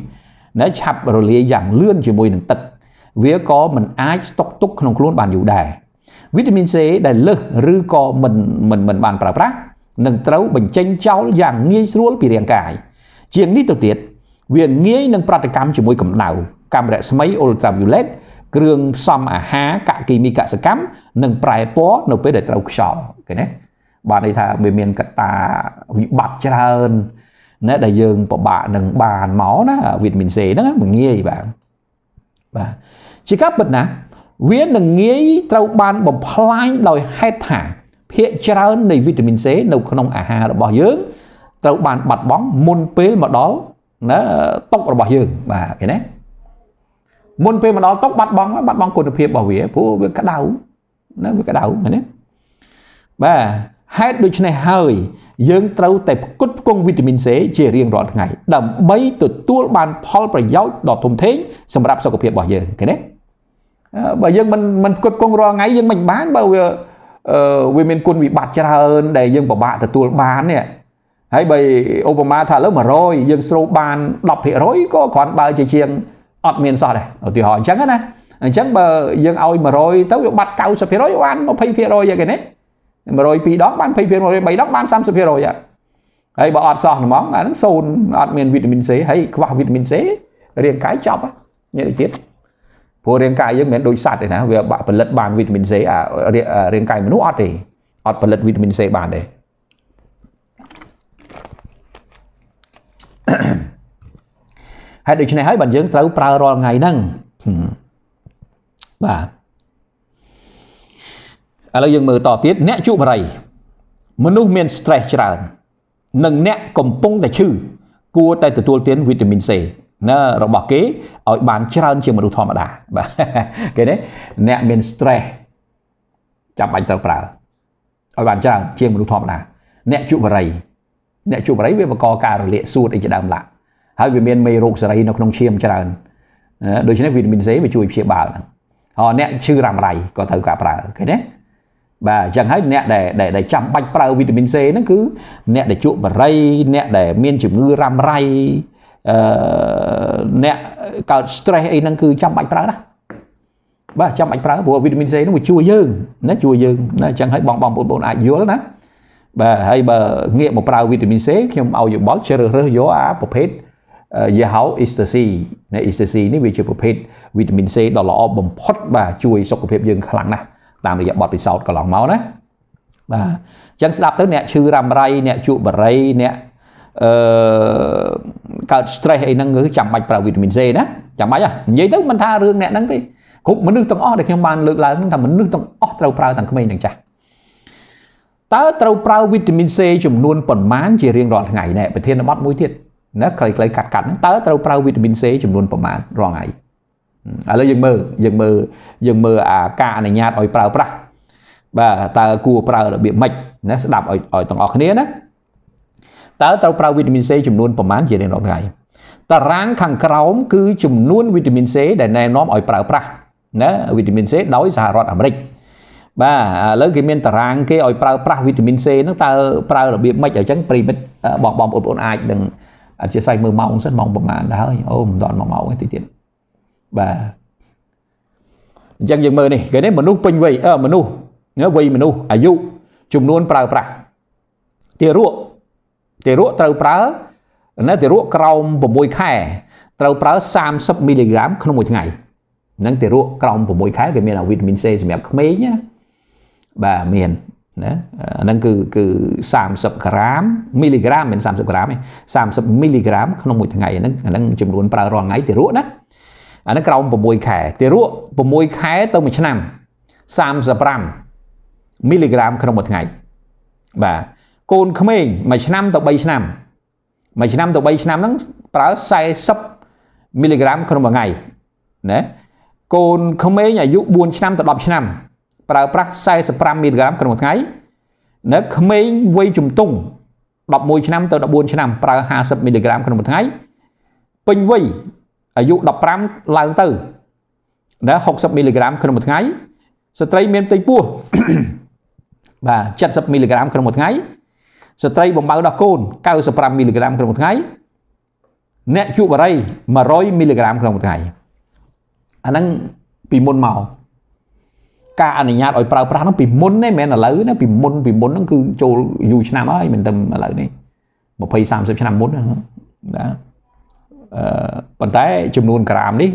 [SPEAKER 1] ណាឆាប់រលាយយ៉ាងលឿនជាមួយនឹងទឹក វាក៏មិនអាចស្តុកទុកក្នុងខ្លួនបានយូរដែរវីតាមីន C ដែលលើសឬក៏មិនមិនមិនបានប្រើប្រាស់នឹងត្រូវបញ្ចេញចោលយ៉ាងងាយស្រួលពីរាងកាយជាងនេះទៅទៀតវាងាយនឹងប្រតិកម្មជាមួយកម្ដៅកាំរស្មី ultraviolet គ្រឿងផ្សំអាហារកគីមីកសកម្មនិងប្រែពណ៌នៅពេលដែលត្រូវខ្យល់ឃើញទេបានន័យថាវាមានកត្តាវិបត្តិច្រើនណែដែលយើងពិបាកនឹងបានមកណាវីតាមីន C ហ្នឹងមិនងាយបាទបាទជាការពិតណា វានឹងងាយត្រូវបានបំផ្លាញដោយហេតុថា ភាគច្រើននៃវីតាមីន C នៅក្នុងអាហាររបស់យើងត្រូវបានបាត់បង់មុនពេលមកដល់ណាតុករបស់យើងបាទឃើញទេមុនពេលមកដល់តុកបាត់បង់បាត់បង់គុណភាពរបស់វាព្រោះវាក្តៅណាវាក្តៅឃើញទេបាទហេតុដូច្នេះហើយយើងត្រូវតែផ្គត់ផ្គង់វីតាមីន C ជារៀងរាល់ថ្ងៃដើម្បីទទួលបានផលប្រយោជន៍ដ៏ធំធេងសម្រាប់សុខភាពរបស់យើងឃើញទេបើយើងមិនមិនផ្គត់ផ្គង់រាល់ថ្ងៃយើងមិនបានបើវាវាមានគុណវិបត្តិច្រើនដែលយើងពិបាកទទួលបាននេះហើយបើឧបមាថាលើ100យើងស្រូបបាន10%ក៏គ្រាន់បើជាជាងអត់មានសោះដែរឧទាហរណ៍អញ្ចឹងណាអញ្ចឹងបើយើងឲ្យ100ទៅវាបាត់90%បាន20%យកគេនេះ102ដងបាន20% 3ដងបាន30%ហ่ะហើយបើអត់សោះហ្មងអាហ្នឹងសូន្យអត់មានវីតាមីន C ហើយខ្វះវីតាមីន C រាងកាយចប់នេះទៀតព្រោះរាងកាយយើងមិនមែនដូចសត្វទេណាវាបាក់ផលិតបានវីតាមីន C អារាងកាយមនុស្សអត់ទេអត់ផលិតវីតាមីន C បានទេ Ahem. ហេតុដូច្នេះហើយបានយើងត្រូវប្រើរាល់ថ្ងៃហ្នឹងបាទឥឡូវយើងមើលតទៀតអ្នកជក់បរិយមនុស្សមាន stress ច្រើន និងអ្នកកំពុងតែឈឺគួរតែទទួលទានវីតាមីន C ណារបស់គេឲ្យបានច្រើន ជាងមនុស្សធម្មតាបាទគេនេះអ្នកមាន stress ចាំបាច់ត្រូវប្រើឲ្យបានច្រើនជាងមនុស្សធម្មតាអ្នកជក់បរិយអ្នកជក់បរិយវាបង្កការរលាកសួតអីជាដើមឡាក់ហើយវាមានមេរោគសេរីនៅក្នុងឈាមច្រើនដូច្នេះវីតាមីន C វាជួយព្យាបាលហើយអ្នកឈឺរ៉ាំរ៉ៃក៏ត្រូវការប្រើឃើញទេបាទអញ្ចឹងហើយអ្នកដែលដែលចាំបាច់ប្រើវីតាមីន C ហ្នឹងគឺអ្នកដែលជក់បារីអ្នកដែលមានជំងឺរ៉ាំរ៉ៃអឺអ្នកកើត stress អីហ្នឹងគឺចាំបាច់ប្រើណាបាទចាំបាច់ប្រើព្រោះវីតាមីន C ហ្នឹងវាជួយយើងណាជួយយើងណាអញ្ចឹងហើយបងបងបងប្អូនអាចយល់ណាបាទហើយបើងាកមកប្រើវីតាមីន C ខ្ញុំឲ្យយោបល់ជ្រើសរើសយកអាប្រភេទ Yahoo ecstasy នៃ ecstasy នេះវាជាប្រភេទវីតាមីន C ដ៏ល្អបំផុតបាទជួយសុខភាពយើងខ្លាំងណាស់តាមរយៈបទពិសោធន៍កន្លងមកណាបាទអញ្ចឹងស្ដាប់ទៅអ្នកឈឺរ៉ាំរ៉ៃអ្នកជក់បារីអ្នកអឺកើត stress អីហ្នឹងគឺចាំបាច់ប្រើវីតាមីន C ណាចាំបាច់ហ៎និយាយទៅមិនថារឿងអ្នកហ្នឹងទេគ្រប់មនុស្សទាំងអស់ដែលខ្ញុំបានលើកឡើងហ្នឹងថាមនុស្សទាំងអស់ត្រូវប្រើទាំងក្មេងទាំងចាស់តើត្រូវប្រើវីតាមីន C ចំនួនប៉ុន្មានជារៀងរាល់ថ្ងៃណែប្រធានបទមួយទៀតណាខ្លីៗកាត់កាត់ហ្នឹងតើត្រូវប្រើវីតាមីន C ចំនួនប្រមាណរងឯងឥឡូវយើងមើលយើងមើលយើងមើលអាការអនុញ្ញាតឲ្យប្រើប្រាស់បាទតើគួរប្រើរបៀបម៉េចណាស្ដាប់ឲ្យឲ្យទាំងអស់គ្នាណាតើត្រូវប្រើវីតាមីន C ចំនួនប្រមាណជារៀងរាល់ថ្ងៃតារាងខាងក្រោមគឺចំនួនវីតាមីន C ដែលណែនាំឲ្យប្រើប្រាស់ណាវីតាមីន C ដោយសហរដ្ឋអាមេរិកបាទឥឡូវគេមានតារាងគេឲ្យប្រើប្រាស់វីតាមីន C ហ្នឹងតើប្រើរបៀបម៉េចអញ្ចឹងប្រិមិត្តបងបងប្អូនអាចនឹងអធិស្ឋានមើលម៉ោងសិនម៉ោងប្រហែលដែរហើយអូមិនដល់មួយម៉ោងទេទៀតបាទអញ្ចឹងយើងមើលនេះគេនេះមនុស្សពេញវ័យអឺមនុស្សនៅវ័យមនុស្សអាយុចំនួនប្រើប្រាស់ទារកទារកត្រូវប្រើនៅទារកក្រោម6ខែត្រូវប្រើ30មីលីក្រាមក្នុងមួយថ្ងៃនឹងទារកក្រោម6ខែគេមានអាវីតាមីន C សម្រាប់ក្មេងណាបាទមានណាអាហ្នឹងគឺគឺ30ក្រាមមីលីក្រាមមិន30ក្រាមទេ30មីលីក្រាម ក្នុងមួយថ្ងៃហ្នឹងអាហ្នឹងចំនួនប្រើរាល់ថ្ងៃទារកណាអាហ្នឹងក្រោម6ខែទារក6ខែទៅមួយឆ្នាំ35មីលីក្រាមក្នុងមួយថ្ងៃបាទកូនក្មេងមួយឆ្នាំទៅ3ឆ្នាំមួយឆ្នាំទៅ3ឆ្នាំហ្នឹងប្រើ40មីលីក្រាមក្នុងមួយថ្ងៃណាកូនក្មេងអាយុ4ឆ្នាំទៅ10ឆ្នាំប្រើប្រាស់45មីលីក្រាមក្នុងមួយថ្ងៃនៅក្មេងវ័យជំទង់11ឆ្នាំទៅ14ឆ្នាំប្រើ50មីលីក្រាមក្នុងមួយថ្ងៃពេញវ័យអាយុ15ឡើងទៅណា60មីលីក្រាមក្នុងមួយថ្ងៃស្ត្រីមានផ្ទៃពោះបាទ70មីលីក្រាមក្នុងមួយថ្ងៃស្ត្រីបំបៅដល់កូន95មីលីក្រាមក្នុងមួយថ្ងៃអ្នកជួបបរិយ100មីលីក្រាមក្នុងមួយថ្ងៃអាហ្នឹងពីមុនមកការអនុញ្ញាតឲ្យប្រើប្រាស់ហ្នឹងពីមុនទេមិនមែនឥឡូវណាពីមុនពីមុនហ្នឹងគឺចូលយូរឆ្នាំហើយមិនតែឥឡូវនេះ20 30ឆ្នាំមុនណាអឺប៉ុន្តែចំនួនក្រាមនេះ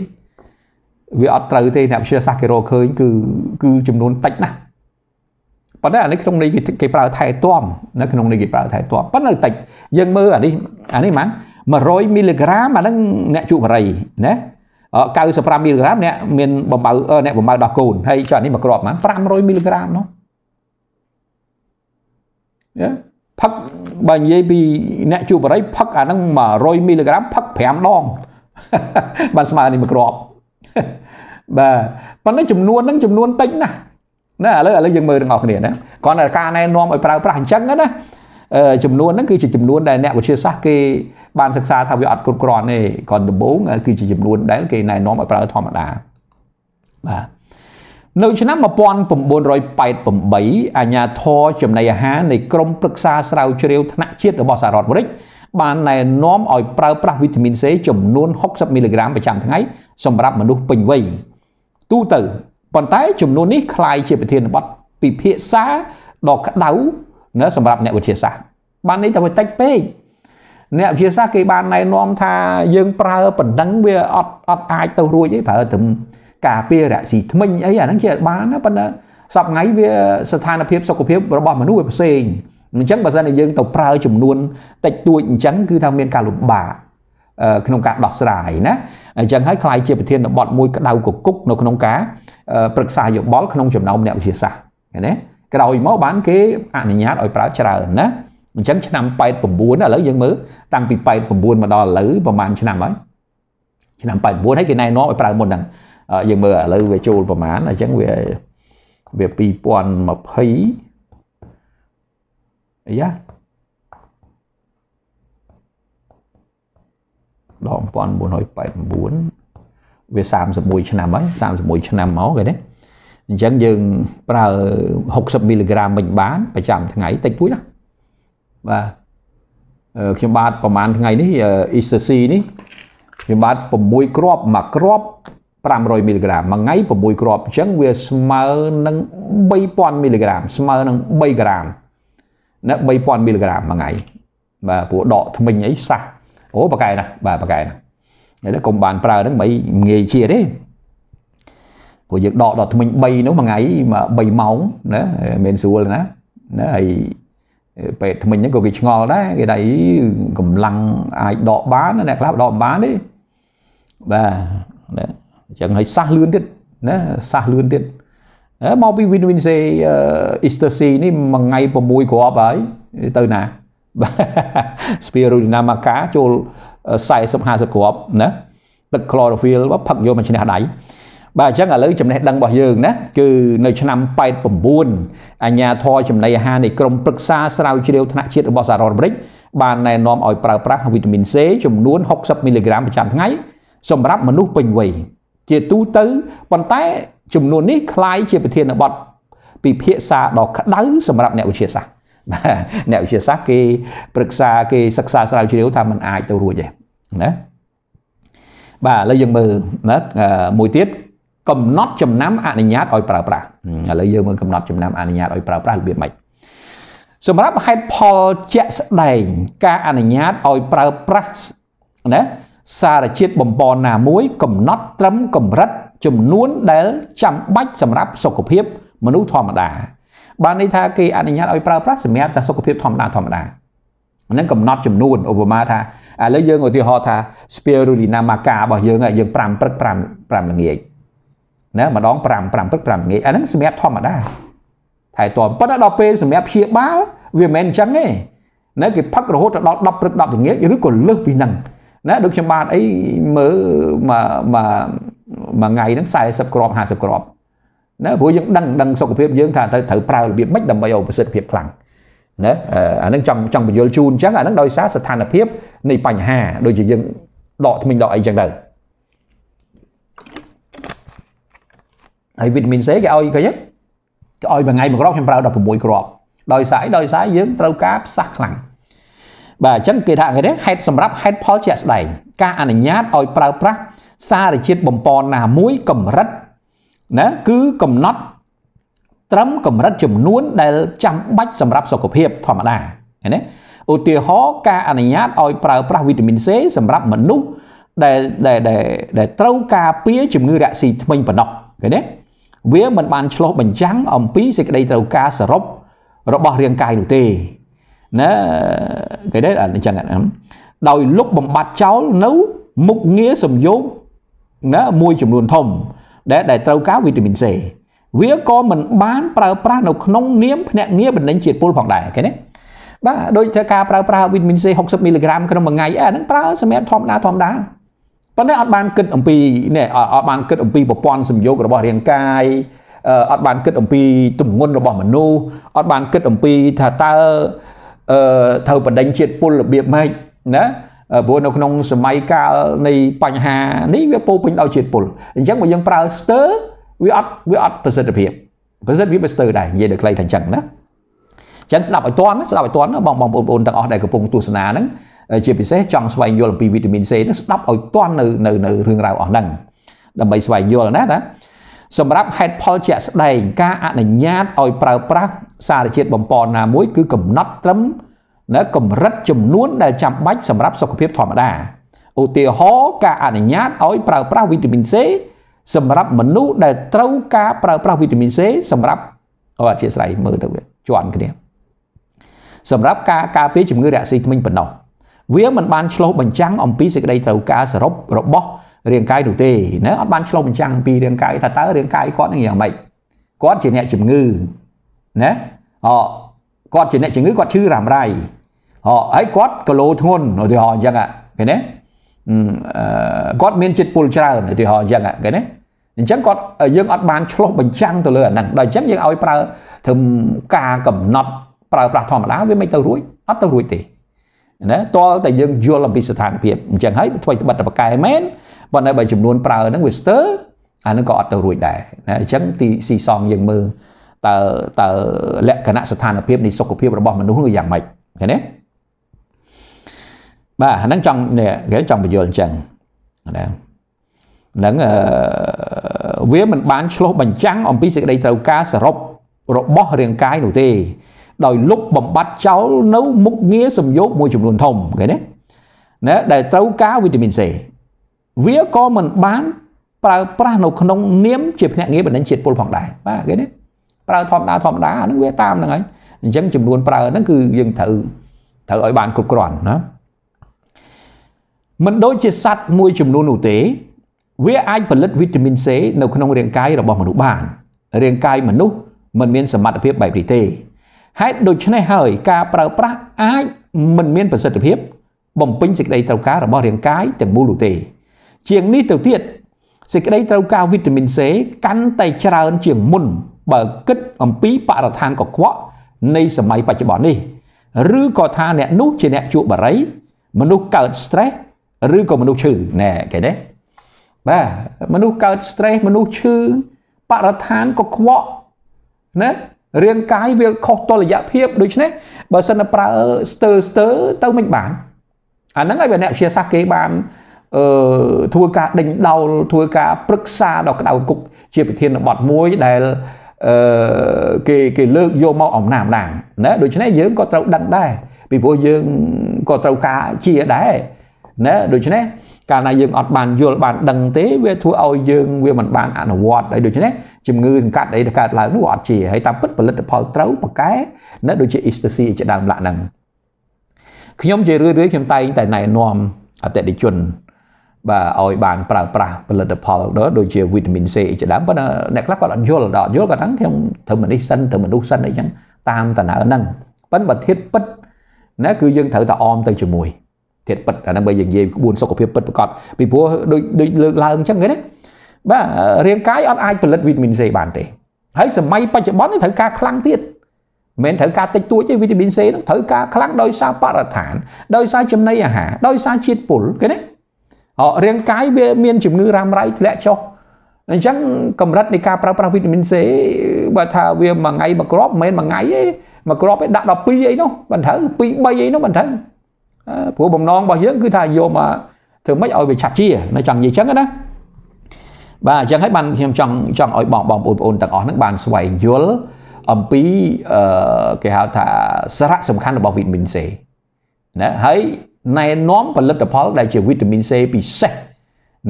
[SPEAKER 1] វាអត់ត្រូវទេអ្នកវិទ្យាសាស្ត្រគេរកឃើញ គឺគឺចំនួនតិចណាស់ប៉ុន្តែអានេះក្នុងនេះគេប្រើថែទាំនៅក្នុងនេះគេប្រើថែទាំប៉ុន្តែតិចយើងមើលអានេះអានេះហ្មង100មីលីក្រាមអាហ្នឹងអ្នកជក់បរិយណា95មីលីក្រាមអ្នកមានបំបៅអ្នកបំបៅដោះកូនហើយចុះនេះមកក្របហ្មង500មីលីក្រាមនោះផឹកបើនិយាយពីអ្នកជួបបរិយផឹកអាហ្នឹង100មីលីក្រាមផឹក5ដងបានស្មើនេះមួយគ្រាប់បាទប៉ុន្តែចំនួនហ្នឹងចំនួនតិចណាស់ណាឥឡូវឥឡូវយើងមើលទាំងអស់គ្នាណាគ្រាន់តែការណែនាំឲ្យប្រើប្រាស់អញ្ចឹងណាចំនួនហ្នឹងគឺជាចំនួនដែលអ្នកវិទ្យាសាស្ត្រគេបានសិក្សាថាវាអត់គ្រប់គ្រាន់ទេគ្រាន់ដំបូងគឺជាចំនួនដែលគេណែនាំឲ្យប្រើធម្មតាបាទនៅឆ្នាំ1988អាញាធរចំណីអាហារនៃក្រមព្រឹក្សាស្រាវជ្រាវថ្នាក់ជាតិរបស់សហរដ្ឋអាមេរិក បានណែនាំឲ្យប្រើប្រាស់វីតាមីន C ចំនួន60មីលីក្រាមប្រចាំថ្ងៃសម្រាប់មនុស្សពេញវ័យទូទៅប៉ុន្តែចំនួននេះคล้ายជាប្រធានបទពិភាក្សាដ៏ក្តៅណាសម្រាប់អ្នកវិទ្យាសាស្ត្របាននេះតែវាតិចពេកអ្នកវិទ្យាសាស្ត្រគេបានណែនាំថាយើងប្រើបណ្ដឹងវាអត់អត់អាចទៅរួចទេប្រើត្រឹមការពាររស៊ីថ្មិញអីអាហ្នឹងជាបានណាប៉ុន្តែសប្ងៃវា ស្ថានភាពសុខភាពរបស់មនុស្សវាផ្សេងអញ្ចឹងបើសិនជាយើង ទៅប្រើចំនួនតិចតួចអញ្ចឹងគឺថាមានការលំបាកក្នុងការដោះស្រាយណាអញ្ចឹងហើយខ្ល้ายជាប្រធានបទមួយក្តៅគគុក នៅក្នុងការប្រឹក្សាយោបល់ក្នុងចំណោមអ្នកវិទ្យាសាស្ត្រឃើញទេក្រោយមកបានគេអនុញ្ញាតឲ្យប្រើច្រើនណាអញ្ចឹងឆ្នាំ89ឥឡូវយើងមើលតាំងពី89មកដល់ឥឡូវប្រហែលឆ្នាំហើយឆ្នាំ89ហើយគេណែនាំឲ្យប្រើមុនហ្នឹងយើងមើលឥឡូវវាចូលប្រហែលអញ្ចឹងវាវា2020អាយ៉ាដល់1989វា31ឆ្នាំហើយ31ឆ្នាំមកគេនេះអញ្ចឹងយើងប្រើ60មីលីក្រាមវិញបានប្រចាំថ្ងៃតិចតួចណាបាទខ្ញុំបាទប្រហែលថ្ងៃនេះអ៊ីសស៊ីនេះខ្ញុំបាទ6គ្រាប់មួយគ្រាប់500មីលីក្រាមមួយថ្ងៃ6គ្រាប់អញ្ចឹងវាស្មើនឹង3000មីលីក្រាមស្មើនឹង3ក្រាមណា3000មីលីក្រាមមួយថ្ងៃបាទព្រោះដកថ្មិញអីសះអូប៉កែណាបាទប៉កែណាហើយកុំបាន ប្រើហ្នឹងបីងាយជាទេព្រោះយើងដកដល់ថ្មិញ3នោះមួយថ្ងៃ3ម៉ោងណាមិនស្រួលណាណាហើយពេលថ្មិញហ្នឹងក៏គេឆ្ងល់ដែរគេថាកម្លាំងអាចដកបានអ្នកខ្លះដកបានទេបាទណាអញ្ចឹងហើយសះលឿនទៀតណាសះលឿនទៀតមកពី Win Win Say Easter C នេះមួយថ្ងៃ6គ្រាប់ហើយទៅណាបាទ Spirulina maca ចូល40 50គ្រាប់ណាទឹក chlorophyll ផឹកយកមកឈ្នះដៃបាទអញ្ចឹងឥឡូវចំណេះដឹងរបស់យើងណាគឺនៅឆ្នាំ89អាញាធរចំណីអាហារនៃក្រមព្រឹក្សាស្រាវជ្រាវថ្នាក់ជាតិរបស់សហរដ្ឋអាមេរិកបានណែនាំឲ្យប្រើប្រាស់វីតាមីន C ចំនួន60មីលីក្រាមប្រចាំថ្ងៃសម្រាប់មនុស្សពេញវ័យជាទូទៅប៉ុន្តែចំនួននេះคล้ายជាប្រធានបទពិភាក្សាដ៏ក្តៅសម្រាប់អ្នកវិទ្យាសាស្ត្របាទអ្នកវិទ្យាសាស្ត្រគេប្រឹក្សាគេសិក្សាស្រាវជ្រាវថាมันអាចទៅរួចទេណាបាទឥឡូវយើងមើលណាមួយទៀតកំណត់ចំណាំអនុញ្ញាតឲ្យប្រើប្រាស់ឥឡូវយើងមើលកំណត់ចំណាំអនុញ្ញាតឲ្យប្រើប្រាស់របៀបម៉េចសម្រាប់ហេតុផលជាក់ស្ដែងការអនុញ្ញាតឲ្យប្រើប្រាស់ណាសារជាតិបំពន់ណាមួយ កំណត់ត្រឹមកម្រិតចំនួនដែលចាំបាច់ សម្រាប់សុខភាព មនុស្សធម្មតា បានន័យថាគេអនុញ្ញាតឲ្យប្រើប្រាស់សម្រាប់តែសុខភាពធម្មតាធម្មតាហ្នឹងកំណត់ចំនួនឧបមាថាឥឡូ w យើងឧទាហរណ៍ថា spirulina maca របស់យើងយើង5ព្រឹក5 5ល្ងាចណាម្ដង5 5ព្រឹក5ងាយអាហ្នឹងសម្រាប់ធម្មតាថែទាំប៉ុន្តែដល់ពេលសម្រាប់ព្យាបាលវាមិនមែនអញ្ចឹងទេណាគេផឹករហូតដល់10ព្រឹក10ល្ងាចឬក៏លើសពីហ្នឹងណាដូចខ្ញុំបានអីមើលមួយមួយថ្ងៃហ្នឹង40គ្រាប់50គ្រាប់ណាព្រោះយើងដឹងដឹងសុខភាពយើងថាទៅត្រូវប្រើរបៀបម៉េចដើម្បីឲ្យប្រសិទ្ធភាពខ្លាំងណាអានឹងចង់ចង់បញ្យល់ជូនអញ្ចឹងអានឹងដោយសារស្ថានភាព នៃបញ្ហា ដូចជាយើងដកថ្មិញដកអីចឹងទៅហើយវីតាមីន C គេឲ្យគេគេឲ្យមួយថ្ងៃមួយគ្រាប់ខ្ញុំប្រើ16គ្រាប់ដោយសារដោយសារយើងត្រូវការផ្សះខ្លាំងបាទអញ្ចឹងគេថាអីទេហេតុសម្រាប់ហេតុផលជាក់ស្ដែង ការអនុញ្ញាតឲ្យប្រើប្រាស់សារជាតិបំពន់ណាមួយ កម្រិតណាគឺកំណត់ត្រឹមកម្រិតចំនួន ដែលចាំបាច់សម្រាប់ សុខភាពធម្មតាណាឧទាហរណ៍ការអនុញ្ញាតឲ្យប្រើប្រាស់វីតាមីន C សម្រាប់មនុស្សដែលដែលដែលត្រូវការពារជំងឺរាក់ស៊ីធ្មេញប៉ុណ្ណោះឃើញទេវាមិនបានឆ្លោះបញ្ចាំងអំពីសេចក្តីត្រូវការសរុបរបស់រាងកាយនោះទេណាគេដែរអញ្ចឹងដោយលុបបំបត្តិចោលនៅមុខងារសំយោគណាមួយចំនួនធំដែលដែលត្រូវការវីតាមីន C វាក៏មិនបានប្រើប្រាស់នៅក្នុងនាមភ្នាក់ងារបណ្ដេញជាតិពុលផងដែរឃើញទេបាទដូចធ្វើការប្រើប្រាស់វីតាមីន C 60មីលីក្រាមក្នុងមួយថ្ងៃអាហ្នឹងប្រើសម្រាប់ធម្មតាធម្មតាប៉ុន្តែអត់បានគិតអំពីនេះអត់បានគិតអំពីប្រព័ន្ធសម្យោគរបស់រាងកាយអត់បានគិតអំពីទម្ងន់របស់មនុស្សអត់បានគិតអំពីថាតើអឺត្រូវបណ្ដេញជាតិពុលរបៀបម៉េចណាព្រោះនៅក្នុង សម័យកាលនៃបញ្ហានេះវាពោពេញដោយជាតិពុលអញ្ចឹងបើយើងប្រើស្ទើវាអត់វាអត់ប្រសិទ្ធភាពប្រសិទ្ធភាពវាស្ទើដែរនិយាយដល់ខ្លីថាអញ្ចឹងណាអញ្ចឹងស្ដាប់ឲ្យតន់ស្ដាប់ឲ្យតន់បងបងប្អូនទាំងអស់ដែលកំពុងទស្សនាហ្នឹងជាពិសេសចង់ស្វែងយល់អំពីវីតាមីន C នេះស្ដាប់ឲ្យទាន់នៅនៅនៅរឿងរ៉ាវអស់ហ្នឹងដើម្បីស្វែងយល់ណាតាសម្រាប់ហេតុផលជាក់ស្ដែងការអនុញ្ញាតឲ្យប្រើប្រាស់សារជាតិបំពន់ណាមួយ គឺកំណត់ត្រឹមនៅកម្រិតចំនួន ដែលចាំបាច់សម្រាប់សុខភាពធម្មតាឧទាហរណ៍ការអនុញ្ញាតឲ្យប្រើប្រាស់វីតាមីន C សម្រាប់មនុស្សដែលត្រូវការប្រើប្រាស់វីតាមីន C សម្រាប់អត់អធិស្ឋានមើលទៅវាជន់គ្នា សម្រាប់ការការពារជំងឺរាកស៊ីធ្មេញបំណោះវាមិនបានឆ្លុះបញ្ចាំងអំពីសេចក្តីត្រូវការសរុបរបស់រាងកាយនោះទេណាអត់បានឆ្លុះបញ្ចាំងអំពីរាងកាយថាតើរាងកាយគាត់នឹងយ៉ាងម៉េចគាត់ជាអ្នកជំងឺណាអគាត់ជាអ្នកជំងឺគាត់ឈឺរ៉ាំរ៉ៃអហើយគាត់គីឡូធ្ងន់ឧទាហរណ៍អញ្ចឹងឃើញទេគាត់មានចិត្តពុលច្រើនឧទាហរណ៍អញ្ចឹងឃើញទេអញ្ចឹងគាត់យើងអត់បានឆ្លោះបញ្ចាំងទៅលើអាហ្នឹងដល់អញ្ចឹងយើងឲ្យប្រើធ្វើការកំណត់ប្រើប្រាស់ធម្មតាវាមិនទៅរួចអត់ទៅរួចទេណាតលតែយើងយល់អំពីស្ថានភាពអញ្ចឹងហើយថ្មីត្បិតតែប្រកែមែនប៉ុន្តែបើចំនួនប្រើហ្នឹងវាស្ទើរអានឹងក៏អត់ទៅរួចដែរណាអញ្ចឹងទីស៊ីសំយើងមើលតើតើលក្ខណៈស្ថានភាពនៃសុខភាពរបស់មនុស្សគឺយ៉ាងម៉េចឃើញទេបាទហ្នឹងចង់នេះគេចង់បញ្យល់អញ្ចឹងណាហ្នឹងវាមិនបានឆ្លោះបញ្ចាំងអំពីសេចក្តីត្រូវការសរុបរបស់រាងកាយនោះទេដោយលុបបំបត្តិចោលនៅ មុខងារសំយោគមួយ ចំនួនធំគេណាណាដែលត្រូវការវីតាមីន C វាក៏មិនបានប្រើប្រាស់នៅក្នុងនាមជាភ្នាក់ងារបណ្ដឹងជាតិពុលផងដែរបាទគេណាប្រើធម្មតាធម្មតាហ្នឹងវាតាមហ្នឹងហើយអញ្ចឹងចំនួនប្រើហ្នឹងគឺយើងត្រូវត្រូវឲ្យបានគ្រប់គ្រាន់ណាមិនដូចជាសัตว์មួយចំនួននោះទេ វាអាចផលិតវីតាមីន C នៅ ក្នុងរាងកាយរបស់មនុស្សបានរាងកាយមនុស្សមិនមានសមត្ថភាពបែបនេះទេហេតុដូច្នេះហើយ ការប្រើប្រាស់អាចមិនមានប្រសិទ្ធភាពបំពេញសេចក្តីត្រូវការរបស់រាងកាយទាំងមូលនោះទេ ជាងនេះទៅទៀតសេចក្តីត្រូវការវីតាមីន C កាន់តែច្រើនជាងមុន បើគិតអំពីបរិស្ថានកខ្វក់នៃសម័យបច្ចុប្បន្ននេះ ឬក៏ថាអ្នកនោះជាអ្នកជួបបារីមនុស្សកើត stress ឬក៏មនុស្សឈឺណែគេទេបាទមនុស្សកើត stress មនុស្សឈឺបរិស្ថានក៏ខ្វក់ណារាងកាយវា ខុសតុល្យភាពដូច្នេះបើសិនប្រើស្ទើស្ទើទៅមិនបានអាហ្នឹងហើយបើអ្នកវិទ្យាសាស្ត្រគេបានអឺធ្វើការដេញដោលធ្វើការប្រឹក្សាដល់ក្តៅគុកជាប្រធានបទមួយដែលអឺគេគេលើកយកមកអំណាចដាងណាដូច្នេះយើងក៏ត្រូវដឹងដែរពីព្រោះយើងក៏ត្រូវការជាដែរណាដូច្នេះកាលណាយើងអត់បានយល់បានដឹងទេវាធ្វើឲ្យយើងវាមិនបានអនុវត្តហើយដូច្នេះជំងឺសង្កាត់អីដែលកើតឡើងនោះអត់ជាហើយតាមពិតផលិតផលត្រូវប៉កែនៅ ដូចជាអ៊ីស្តស៊ីជាដើមឡាក់ហ្នឹងខ្ញុំជារឿយៗខ្ញុំតែងតែណែនាំអតិថិជនបាទឲ្យបានប្រើប្រាស់ផលិតផលដូចជាវីតាមីន C ជាដើមប៉ុន្តែអ្នកខ្លះគាត់អត់យល់ដល់យល់គាត់ហ្នឹងខ្ញុំធ្វើមនុស្សសិនធ្វើមនុស្សសិនអីចឹងតាមតំណើហ្នឹងប៉ុន្តែបើធៀបពិតណាគឺយើងត្រូវតែអមទៅជាមួយធាតុពិតអាហ្នឹងបើយើងនិយាយក្បួនសុខភាពពិតប្រកបពីព្រោះដូចដូចលើកឡើងអញ្ចឹងគេណាបាទរាងកាយអត់អាចផលិតវីតាមីន C បានទេហើយសម័យបច្ចុប្បន្ននេះត្រូវការខ្លាំងទៀតមិនត្រូវការតិចតួចទេវីតាមីន C ហ្នឹងត្រូវការខ្លាំងដោយសារបរិស្ថាន ដោយសារចំណីអាហារដោយសារជាតិពុលគេណាអរាងកាយវាមានជំងឺរ៉ាំរ៉ៃធ្លាក់ចុះអញ្ចឹងកម្រិតនៃការប្រើប្រាស់វីតាមីន C បើថាវាមួយថ្ងៃមួយគ្រាប់មិនមែនមួយថ្ងៃទេមួយគ្រាប់ឯដាក់12អីនោះមិនត្រូវ2 3អីនោះមិនត្រូវព្រោះបំណងរបស់យើងគឺថាយកមកធ្វើម៉េចឲ្យវាឆាប់ជា នៅចង់និយាយចឹងណាបាទអញ្ចឹងហើយបានខ្ញុំចង់ចង់ឲ្យបងបងប្អូនទាំងអស់ហ្នឹងបានស្វែងយល់អំពីគេហៅថាសារៈសំខាន់របស់វីតាមីន C ណាហើយណែនាំផលិតផល ដែលជាវីតាមីន C ពិសេស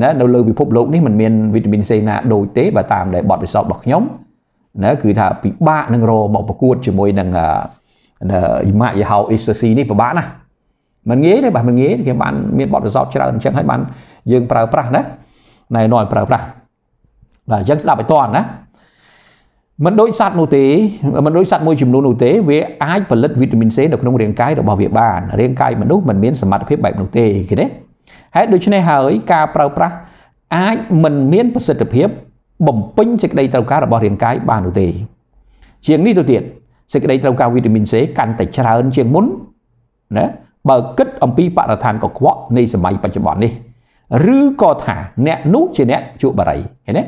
[SPEAKER 1] ណានៅលើពិភពលោកនេះมันមានវីតាមីន C ណាដូចទេបើតាមដែលបទពិសោធន៍របស់ខ្ញុំណាគឺថាពិបាកនឹងរកមកប្រកួតជាមួយនឹងម៉ាកយីហោ Ecstasy នេះពិបាកណាស់มันងាយទេបាទมันងាយគេបានមានបទពិសោធន៍ច្រើនអញ្ចឹងហើយបានយើងប្រើប្រាស់ណាណែនាំប្រើប្រាស់បាទអញ្ចឹងស្ដាប់ឲ្យតន់ណាមិនដូចសត្វនោះទេមិនដូចសត្វមួយចំនួននោះទេវាអាចផលិតវីតាមីន C នៅក្នុងរាងកាយរបស់វាបាន រាងកាយមនុស្សមិនមានសមត្ថភាពបែបនោះទេឃើញទេហេតុដូច្នេះហើយការប្រើប្រាស់អាចមិនមានប្រសិទ្ធភាពបំពេញសេចក្តីត្រូវការរបស់រាងកាយបាននោះទេជាងនេះទៅទៀតសេចក្តីត្រូវការវីតាមីន C កាន់តែច្រើនជាងមុនណាបើគិតអំពីបរិស្ថានកខ្វក់នៃសម័យបច្ចុប្បន្ននេះ ឬក៏ថាអ្នកនោះជាអ្នកជួបបារីឃើញទេ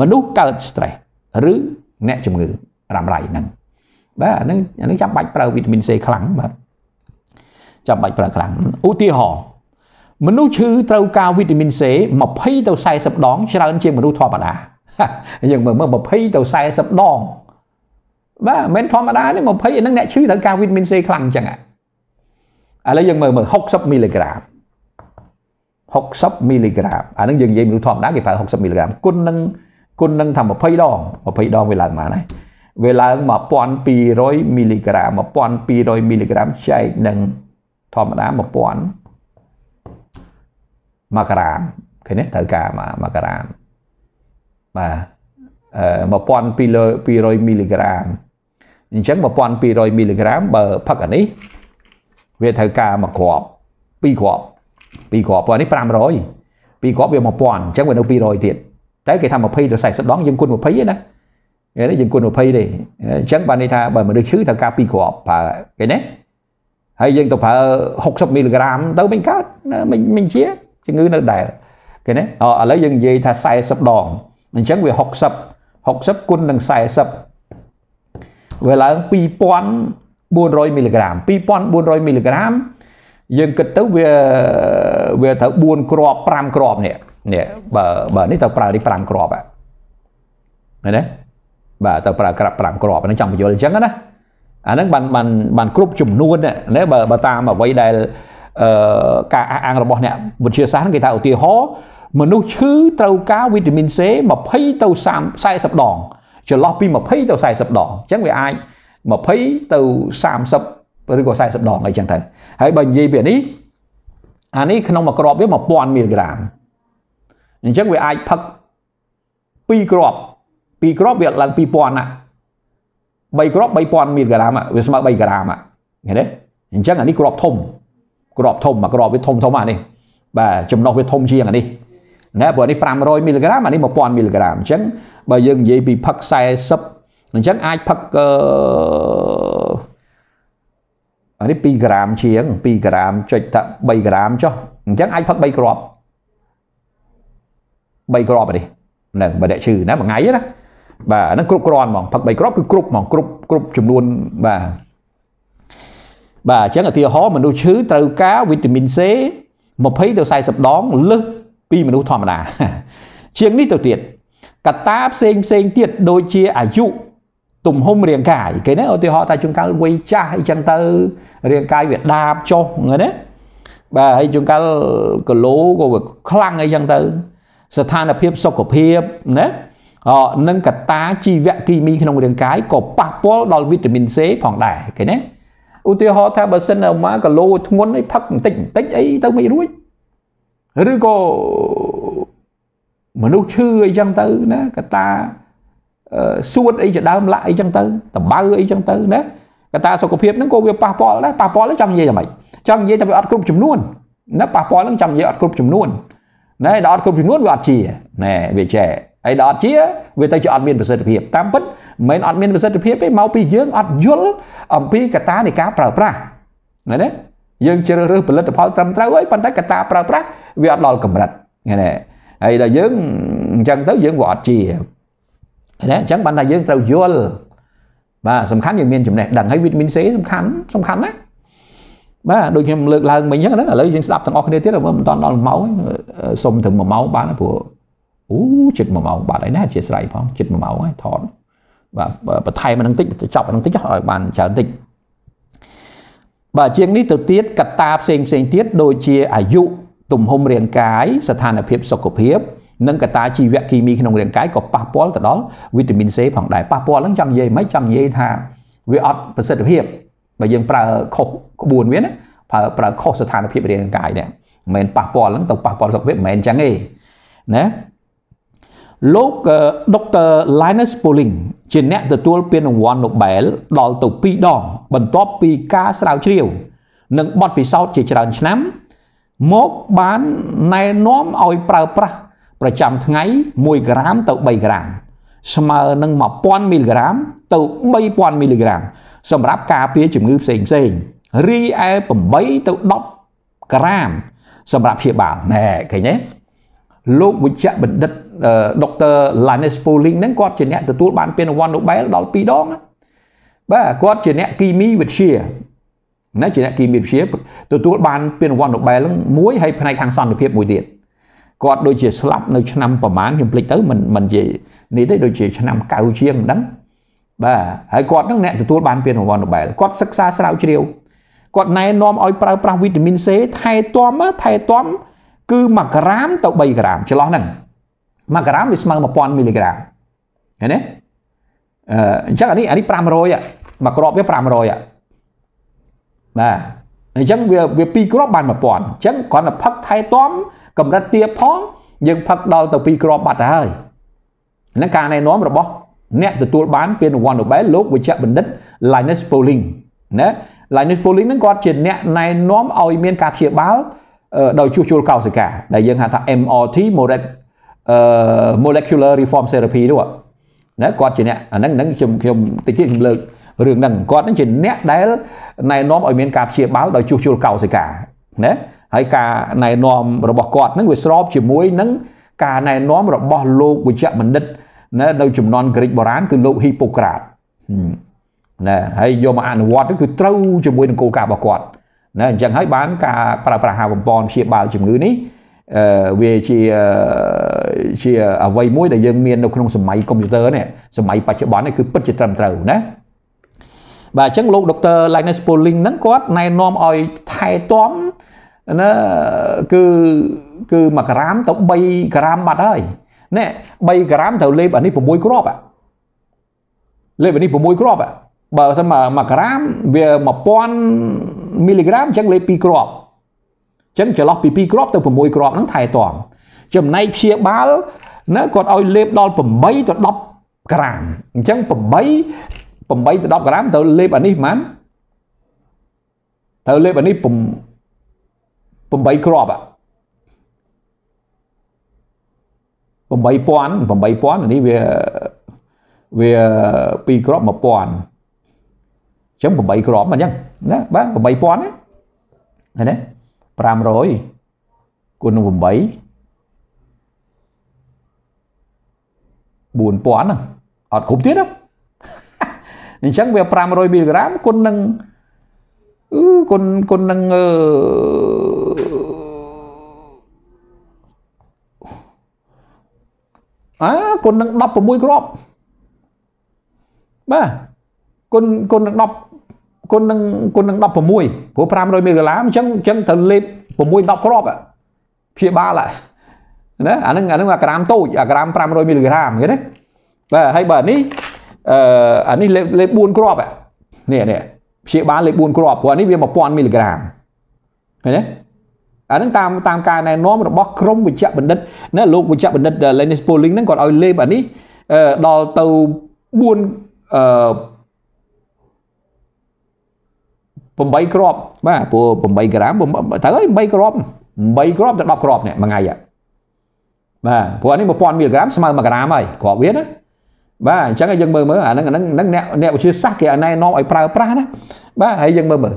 [SPEAKER 1] មនុស្សកើត stress ឬអ្នកជំងឺរ៉ាំរ៉ៃហ្នឹងបាទអាហ្នឹងអាហ្នឹងចាំបាច់ប្រើវីតាមីន C ខ្លាំងបាទចាំបាច់ប្រើខ្លាំងឧទាហរណ៍មនុស្សឈឺត្រូវការវីតាមីន C 20ទៅ40ដងច្រើន ជាងមនុស្សធម្មតា យើងមើលមើល20ទៅ40ដងបាទមិនធម្មតាទេ20ហ្នឹងអ្នកឈឺត្រូវការវីតាមីន C ខ្លាំងអញ្ចឹងហ៎ឥឡូវយើងមើលមើល60មីលីក្រាម60មីលីក្រាមអានឹងយើងនិយាយមនុស្សធម្មតាគេប្រើ60មីលីក្រាមគុណនឹងគុណនឹងថា20ដង20ដងវាឡើងបានហើយវាឡើង1200មីលីក្រាម1200មីលីក្រាមចែកនឹងធម្មតា1000មួយក្រាមឃើញទេត្រូវការមួយក្រាមបាទ1200មីលីក្រាមអញ្ចឹង1200មីលីក្រាមបើផឹកអានេះវាត្រូវការមួយគ្រាប់ពីរគ្រាប់ពីរគ្រាប់ព្រោះនេះ500ពីរគ្រាប់វា1000អញ្ចឹងវានៅ200ទៀតតែគេថា20ទៅ40ដងយើងគុណ20ទេណាគេនេះយើងគុណ20ទេអញ្ចឹងបានន័យថាបើមនុស្សឈឺត្រូវការ2គ្រាប់ប្រើគេណាហើយយើងទៅប្រើ60មីលីក្រាមទៅមិនកើតមិនមិនជាជំងឺនៅដែរគេណាឥឡូវយើងនិយាយថា40ដងអញ្ចឹងវា60 60គុណនឹង40វាឡើង2000 400មីលីក្រាម2400មីលីក្រាមយើងគិតទៅវាវាត្រូវ4គ្រាប់5គ្រាប់នេះនេះបើបើនេះត្រូវប្រើនេះ5គ្រាប់ហ៎ណាបាទត្រូវប្រើក្រាប់5គ្រាប់ហ្នឹងចង់បញ្យល់អញ្ចឹងណាអាហ្នឹងបានបានបានគ្រប់ចំនួនណាបើបើតាមអ្វីដែលអឺការអះអាងរបស់អ្នកវិទ្យាសាស្ត្រគេថាឧទាហរណ៍មនុស្សឈឺត្រូវការវីតាមីន C 20ទៅ30 40ដងចន្លោះពី20ទៅ40ដងអញ្ចឹងវាអាច20ទៅ30ឬក៏40ដងអីចឹងទៅហើយបើនិយាយពីនេះអានេះក្នុងមួយគ្រាប់វា1000មីលីក្រាមអញ្ចឹងវាអាចផឹក2គ្រាប់2គ្រាប់វាឡើង2000ណា3គ្រាប់3000មីលីក្រាមវាស្មើ3ក្រាមឃើញទេអញ្ចឹងអានេះគ្រាប់ធំគ្រាប់ធំមួយគ្រាប់វាធំធំអានេះបាទចំណុះវាធំជាងអានេះណាព្រោះនេះ500មីលីក្រាមអានេះ1000មីលីក្រាមអញ្ចឹងបើយើងនិយាយពីផឹក40អញ្ចឹងអាចផឹកអានេះ2ក្រាមជាង2ក្រាមចុចថា3ក្រាមចុះអញ្ចឹងអាចផឹក3គ្រាប់3គ្រាប់នេះហ្នឹងបើអ្នកឈឺណាមួយថ្ងៃណាបាទហ្នឹងគ្រប់ គ្រាន់ហ្មងផឹក3គ្រាប់គឺគ្រប់ហ្មងគ្រប់គ្រប់ចំនួនបាទបាទអញ្ចឹងឧទាហរណ៍មនុស្សឈឺត្រូវការវីតាមីន C 20ទៅ40ដងលើសពីមនុស្សធម្មតាជាងនេះទៅទៀតកត្តាផ្សេងផ្សេងទៀតដូចជាអាយុទំហំរាងកាយគេណាឧទាហរណ៍ថាជួនកាលវ័យចាស់អីចឹងទៅរាងកាយវាដាបចុះហ្នឹងណាបាទហើយជួនកាលគីឡូក៏វាខ្លាំងអីចឹងទៅស្ថានភាព សុខភាពណាអនឹងកតាជីវគីមីក្នុងរាងកាយក៏ប៉ះពាល់ដល់វីតាមីន C ផងដែរគេណាឧទាហរណ៍ថាបើសិនមកគីឡូធ្ងន់អីផឹកបន្តិចបន្តិចអីទៅមិនរួចឬក៏មនុស្សឈឺអីចឹងទៅណាកតាសួតអីជាដើមលាក់អីចឹងទៅតំបៅអីចឹងទៅណាកតាសុខភាពហ្នឹងក៏វាប៉ះពាល់ដែរប៉ះពាល់ចង់និយាយយ៉ាងម៉េចចង់និយាយតែវាអត់គ្រប់ចំនួនណាប៉ះពាល់ហ្នឹងចង់និយាយអត់គ្រប់ចំនួនណែដល់អត់គ្រប់ចំនួនវាអត់ជាណែវាចែហើយដល់អត់ជាវាទៅជាអត់មានប្រសិទ្ធភាពតាមពិតមិនមែនអត់មានប្រសិទ្ធភាពទេមកពីយើងអត់យល់អំពីកតានៃការប្រើប្រាស់ណែណាយើងជ្រើសរើសផលិតផលត្រឹមត្រូវហើយប៉ុន្តែកតាប្រើប្រាស់វាអត់ដល់កម្រិតណែហើយដល់យើងអញ្ចឹងទៅយើងវាអត់ជាណាអញ្ចឹងបានថាយើងត្រូវយល់បាទសំខាន់យើងមានចំណេះដឹងហើយវីតាមីន C សំខាន់សំខាន់ណាបាទដូចខ្ញុំលើកឡើងមិញអញ្ចឹងឥឡូវយើងស្ដាប់ទាំងអស់គ្នាទៀតមើលមិនតាន់ដល់1ម៉ោងសុំទាំង1ម៉ោងបានព្រោះអូជិត1ម៉ោងបាត់ហើយណាអធិស្ឋានផងជិត1ម៉ោងហើយថតបាទបន្ថែមអានឹងតិចចប់អានឹងតិចឲ្យបានច្រើនតិចបាទជាងនេះទៅទៀតកត្តាផ្សេងផ្សេងទៀតដូចជាអាយុទំហំរាងកាយស្ថានភាពសុខភាពនិងកត្តាជីវគីមីក្នុងរាងកាយក៏ប៉ះពាល់ទៅដល់វីតាមីន C ផងដែរប៉ះពាល់ហ្នឹងចង់និយាយមិនចង់និយាយថា វាអត់ប្រសិទ្ធភាពបើយើងប្រើខុសក្បួនវាណាប្រើប្រើខុសស្ថានភាពរាងកាយនេះមិនមែនប៉ះពាល់ហ្នឹងទៅប៉ះពាល់សុខភាពមិនមែនអញ្ចឹងទេណាលោកដុកទ័រ Linus Pauling ជាអ្នកទទួល ពានរង្វាន់ Nobel ដល់ទៅ2ដងបន្ទាប់ពីការស្រាវជ្រាវនិងបទពិសោធន៍ជាច្រើនឆ្នាំមកបានណែនាំឲ្យប្រើប្រាស់ប្រចាំថ្ងៃ1ក្រាមទៅ3ក្រាមស្មើនឹង1000មីលីក្រាមទៅ3000មីលីក្រាម សម្រាប់ការពារជំងឺផ្សេងផ្សេងរីឯ8ទៅ10ក្រាមសម្រាប់ព្យាបាលណែឃើញទេលោកវិជ្ជបណ្ឌិតដុកទ័រ Lannis Pauling ហ្នឹងគាត់ជាអ្នកទទួលបាន ពានរង្វាន់ Nobel ដល់2ដងបាទគាត់ជាអ្នកគីមីវិទ្យាណាជាអ្នកគីមីវិទ្យាទទួលបានពានរង្វាន់ Nobel ហ្នឹងមួយហើយផ្នែកខាងសន្តិភាពមួយទៀតគាត់ដូចជាស្លាប់នៅឆ្នាំប្រមាណខ្ញុំភ្លេចទៅមិនមិនជានេះទេដូចជាឆ្នាំកៅជាងមិនដឹងបាទហើយគាត់នឹងអ្នកទទួលបានពានរង្វាន់ Nobel គាត់សិក្សាស្រាវជ្រាវគាត់ណែនាំឲ្យប្រើប្រាស់វីតាមីន C ថែទាំថែទាំគឺ1ក្រាមទៅ3ក្រាមចន្លោះហ្នឹង1ក្រាមវាស្មើ1000មីលីក្រាមឃើញទេអឺអញ្ចឹងអានេះអានេះ500មកគ្រាប់វា500បាទអញ្ចឹងវាវា2គ្រាប់បាន1000អញ្ចឹងគ្រាន់តែផឹកថែទាំកម្រិតទាបផងយើងផឹកដល់ទៅ2គ្រាប់បាត់ទៅហើយហ្នឹងការណែនាំរបស់អ្នកទទួលបានពានរង្វាន់ Nobel លោកវេជ្ជបណ្ឌិត Linus Pauling ណា Linus Pauling ហ្នឹងគាត់ជាអ្នកណែនាំឲ្យមានការព្យាបាលដោយជួសជុលកោសិកាដែលយើងហៅថា MRT molecular reform therapy នោះណាគាត់ជាអ្នកអាហ្នឹងហ្នឹងខ្ញុំខ្ញុំតិចទៀតខ្ញុំលើករឿងហ្នឹងគាត់ហ្នឹងជាអ្នកដែលណែនាំឲ្យមានការព្យាបាលដោយជួសជុលកោសិកាណាហើយការណែនាំរបស់គាត់ហ្នឹងវាស្រប ជាមួយនឹងការណែនាំរបស់លោកវេជ្ជបណ្ឌិតណានៅចំនួនក្រិកបុរាណគឺលោកហ៊ីប៉ូក្រាតណាហើយយកមកអនុវត្តគឺត្រូវជាមួយនឹងគោលការណ៍របស់គាត់ណាអញ្ចឹងហើយ បាន ការប្រើប្រាស់ហាបំពន់ព្យាបាលជំងឺនេះអឺវាជាជាអ្វីមួយដែលយើងមាននៅក្នុងសម័យកុំព្យូទ័រនេះសម័យបច្ចុប្បន្ននេះគឺពិតជាត្រឹមត្រូវណាបាទអញ្ចឹងលោកដុកទ័រ Linus Pauling ហ្នឹងគាត់ណែនាំឲ្យថែទាំណាគឺគឺ1ក្រាមទៅ3ក្រាមបាត់ហើយណែ3ក្រាមត្រូវលេបអានេះ6គ្រាប់លេបអានេះ6គ្រាប់បើសិនមក1ក្រាមវា1000មីលីក្រាមអញ្ចឹងលេប2គ្រាប់អញ្ចឹងចន្លោះពី2គ្រាប់ទៅ6គ្រាប់ហ្នឹងថែទាំចំណែកព្យាបាលណាគាត់ឲ្យលេបដល់8ទៅ10ក្រាមអញ្ចឹង8 8ទៅ10ក្រាមទៅលេបអានេះហ្មងត្រូវលេបអានេះ8គ្រាប់8000 8000នេះវាវា2គ្រាប់1000អញ្ចឹង8គ្រាប់អញ្ចឹងណាបាទ8000ណាណា500គុណនឹង8 4000អត់គ្រប់ទៀតអញ្ចឹងវា500មីលីក្រាមគុណនឹង0គុណគុណនឹងអឺអាគុណនឹង16គ្រាប់បាទគុណគុណនឹង10គុណនឹងគុណនឹង16ព្រោះ500មីដុល្លារអញ្ចឹងអញ្ចឹងត្រូវលេប6 10គ្រាប់ព្យាបាលណាអានឹងអានឹងអាក្រាមតូចអាក្រាម500មីលីក្រាមគេណាបាទហើយបើនេះអឺអានេះលេបលេប4គ្រាប់នេះនេះព្យាបាលលេខ4គ្រាប់ព្រោះអានេះវា1000មីលីក្រាមឃើញទេអានឹងតាមតាមការណែនាំរបស់ក្រមវិជ្ជបណ្ឌិតណាលោកវិជ្ជបណ្ឌិត Lennis Pauling ហ្នឹងគាត់ឲ្យលេបអានេះដល់ទៅ4អឺ8គ្រាប់បាទព្រោះ8ក្រាមទៅហើយ8គ្រាប់8គ្រាប់ទៅ10គ្រាប់នេះមួយថ្ងៃបាទព្រោះអានេះ1000មីលីក្រាមស្មើ1ក្រាមហើយគ្រាប់វាណាបាទអញ្ចឹងយើងមើលមើលអាហ្នឹងអាហ្នឹងហ្នឹងអ្នកអ្នកវិទ្យាសាស្ត្រគេណែនាំឲ្យប្រើប្រាស់ណាបាទហើយយើងមើលមើល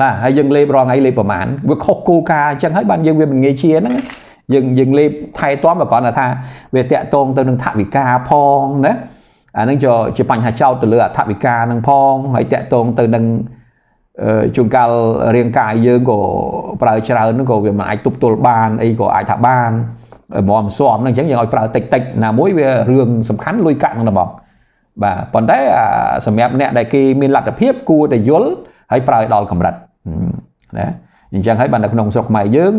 [SPEAKER 1] បាទហើយយើងលេបរងថ្ងៃលេបប្រមាណវាខុសគោលការណ៍អញ្ចឹងហើយបានយើងវាមិនងាយជាហ្នឹងយើងយើងលេបថែទាំក៏គ្រាន់តែថាវាតាក់ទង ទៅនឹងថវិកាផងណាអាហ្នឹងជាបញ្ហាចោតទៅលើអថវិកាហ្នឹងផងហើយតាក់ទងទៅនឹងជួនកាលរាងកាយយើងក៏ប្រើច្រើនហ្នឹងក៏វាមិនអាចទប់ទល់បាន អីក៏អាចថាបានមមស៊ំហ្នឹងអញ្ចឹងយើងឲ្យប្រើតិចតិចណាមួយវារឿងសំខាន់លុយកាក់ហ្នឹងបងបាទប៉ុន្តែសម្រាប់អ្នកដែលគេមានលទ្ធភាពគួរតែយល់ហើយប្រើដល់កម្រិតណាអញ្ចឹងហើយបាននៅក្នុងស្រុកខ្មែរយើង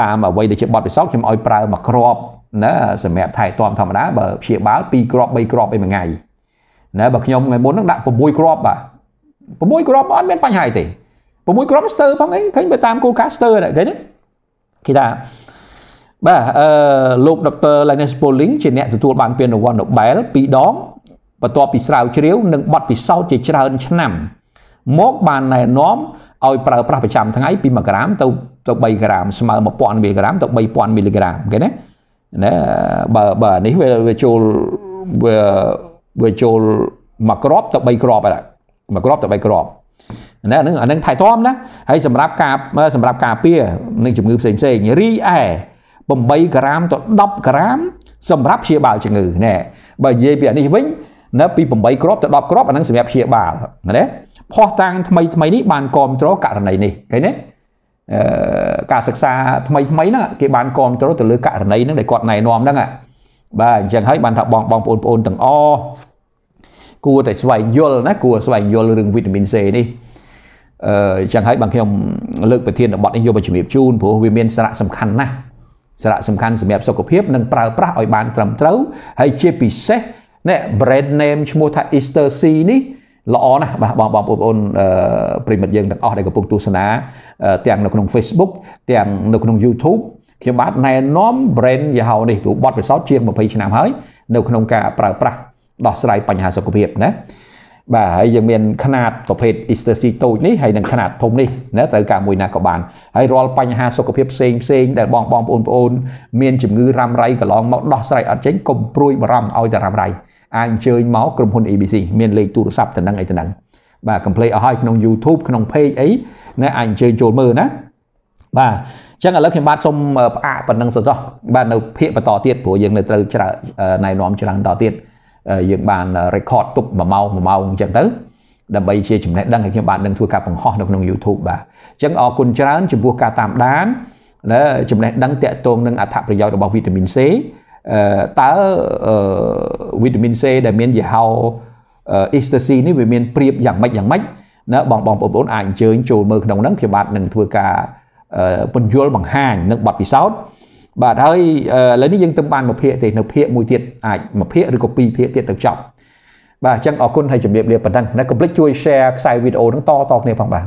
[SPEAKER 1] តាមអ្វីដែលជាបទពិសោធន៍ខ្ញុំឲ្យប្រើមួយគ្រាប់ណាសម្រាប់ថែទាំធម្មតាបើព្យាបាល2គ្រាប់3គ្រាប់អីមួយថ្ងៃណាបើខ្ញុំថ្ងៃមុនហ្នឹងដាក់6គ្រាប់បាទ6គ្រាប់អត់មានបញ្ហាទេ6គ្រាប់ស្ទើផងអីឃើញបើតាមគោលការណ៍ស្ទើតែគេគេថាបាទអឺលោកដុកទ័រ Linus Pauling ជាអ្នកទទួលបានពានរង្វាន់ Nobel 2ដងបន្ទាប់ពីស្រាវជ្រាវនិងបទពិសោធន៍ជាច្រើនឆ្នាំ មកបានណែនាំឲ្យប្រើប្រាស់ប្រចាំថ្ងៃពី1ក្រាម ទៅទៅ3ក្រាមស្មើ1000មីលីក្រាមទៅ3000មីលីក្រាមគេណាណាបើបើនេះវាវាចូលវាវាចូលមួយក្របទៅ3ក្របហ្នឹងមួយក្របទៅ3ក្របណាអានឹងអានឹងថែទាំណាហើយសម្រាប់ការសម្រាប់ការពារនឹងជំងឺផ្សេងផ្សេងរីឯ8ក្រាមទៅ10ក្រាមសម្រាប់ព្យាបាលជំងឺណែបើនិយាយពីអានេះវិញនៅពី8គ្រាប់ទៅ10គ្រាប់អានឹងសម្រាប់ព្យាបាលណាផោះតាំងថ្មីថ្មីនេះបានគ្រប់គ្រងករណីនេះឃើញទេអឺការសិក្សាថ្មីថ្មីហ្នឹងគេបានគ្រប់គ្រងទៅលើករណីហ្នឹងដែលគាត់ណែនាំហ្នឹងបាទអញ្ចឹងហើយបានថាបងបងប្អូនបងប្អូនទាំងអគួរតែស្វែងយល់ណាគួរស្វែងយល់រឿងវីតាមីន C នេះអឺអញ្ចឹងហើយបងខ្ញុំលើកប្រធានបទនេះយកមកជំរាបជូនព្រោះវាមានសារៈសំខាន់ណាស់សារៈសំខាន់សម្រាប់សុខភាពនិងប្រើប្រាស់ឲ្យបានត្រឹមត្រូវហើយជាពិសេសនេះ brand name ឈ្មោះថា Easter C នេះល្អណាស់បាទបងបងប្អូនប្រិមិត្តយើងទាំងអស់ដែលកំពុងទស្សនាទាំងនៅ ក្នុង Facebook ទាំងនៅក្នុង YouTube ខ្ញុំបាទណែនាំ brand យីហោនេះព្រោះបទពិសោធន៍ជាង20ឆ្នាំហើយនៅក្នុងការប្រើប្រាស់ដោះស្រាយបញ្ហាសុខភាពណាបាទហើយយើងមានຂະຫນາດប្រភេទ ecstasy តូចនេះហើយនិងຂະຫນາດធំនេះណាត្រូវការមួយណាក៏បានហើយរាល់បញ្ហាសុខភាពផ្សេងផ្សេងដែលបងបងប្អូនប្អូន មានជំងឺរ៉ាំរ៉ៃកន្លងមកដោះស្រាយអត់ចេញកុំព្រួយបារម្ភឲ្យតែរ៉ាំរ៉ៃអាចអញ្ជើញមកក្រុមហ៊ុន ABC មានលេខទូរស័ព្ទទៅនឹងអីទៅនឹងបាទ complaint អស់ហើយក្នុង YouTube ក្នុង page អីណាអាចអញ្ជើញចូលមើលណាបាទអញ្ចឹងឥឡូវខ្ញុំបាទសូមផ្អាកប៉ុណ្ណឹងសិនចុះបាទនៅភាកបន្តទៀតព្រោះយើងនៅត្រូវច្រើណែនាំច្រើនតទៀតយើងបាន record ទប់1ម៉ោង1ម៉ោងអញ្ចឹងទៅដើម្បីជាចំណេះដឹងឲ្យខ្ញុំបាននឹងធ្វើការបង្ហោះនៅក្នុង YouTube បាទអញ្ចឹងអរគុណច្រើនចំពោះការតាមដានណាចំណេះដឹងតាក់ទងនឹងអត្ថប្រយោជន៍របស់វីតាមីន C តើវីតាមីន C ដែលមានយីហោ ecstasy នេះវាមានប្រៀបយ៉ាងម៉េចយ៉ាងម៉េចណាបងបងប្អូនអាចអញ្ជើញចូលមើលក្នុងហ្នឹងខ្ញុំបាទនឹងធ្វើការពន្យល់បង្ហាញនឹងបទពិសោធន៍បាទហើយឥឡូវនេះយើងទើបបានមួយភាគទេនៅភាគមួយទៀតអាចមួយភាគឬក៏ពីរភាគទៀតទៅចប់បាទអញ្ចឹងអរគុណហើយជម្រាបលាប៉ុណ្ណឹងណាកុំភ្លេចជួយ share ខ្សែវីដេអូនឹងតតគ្នាផងបាទ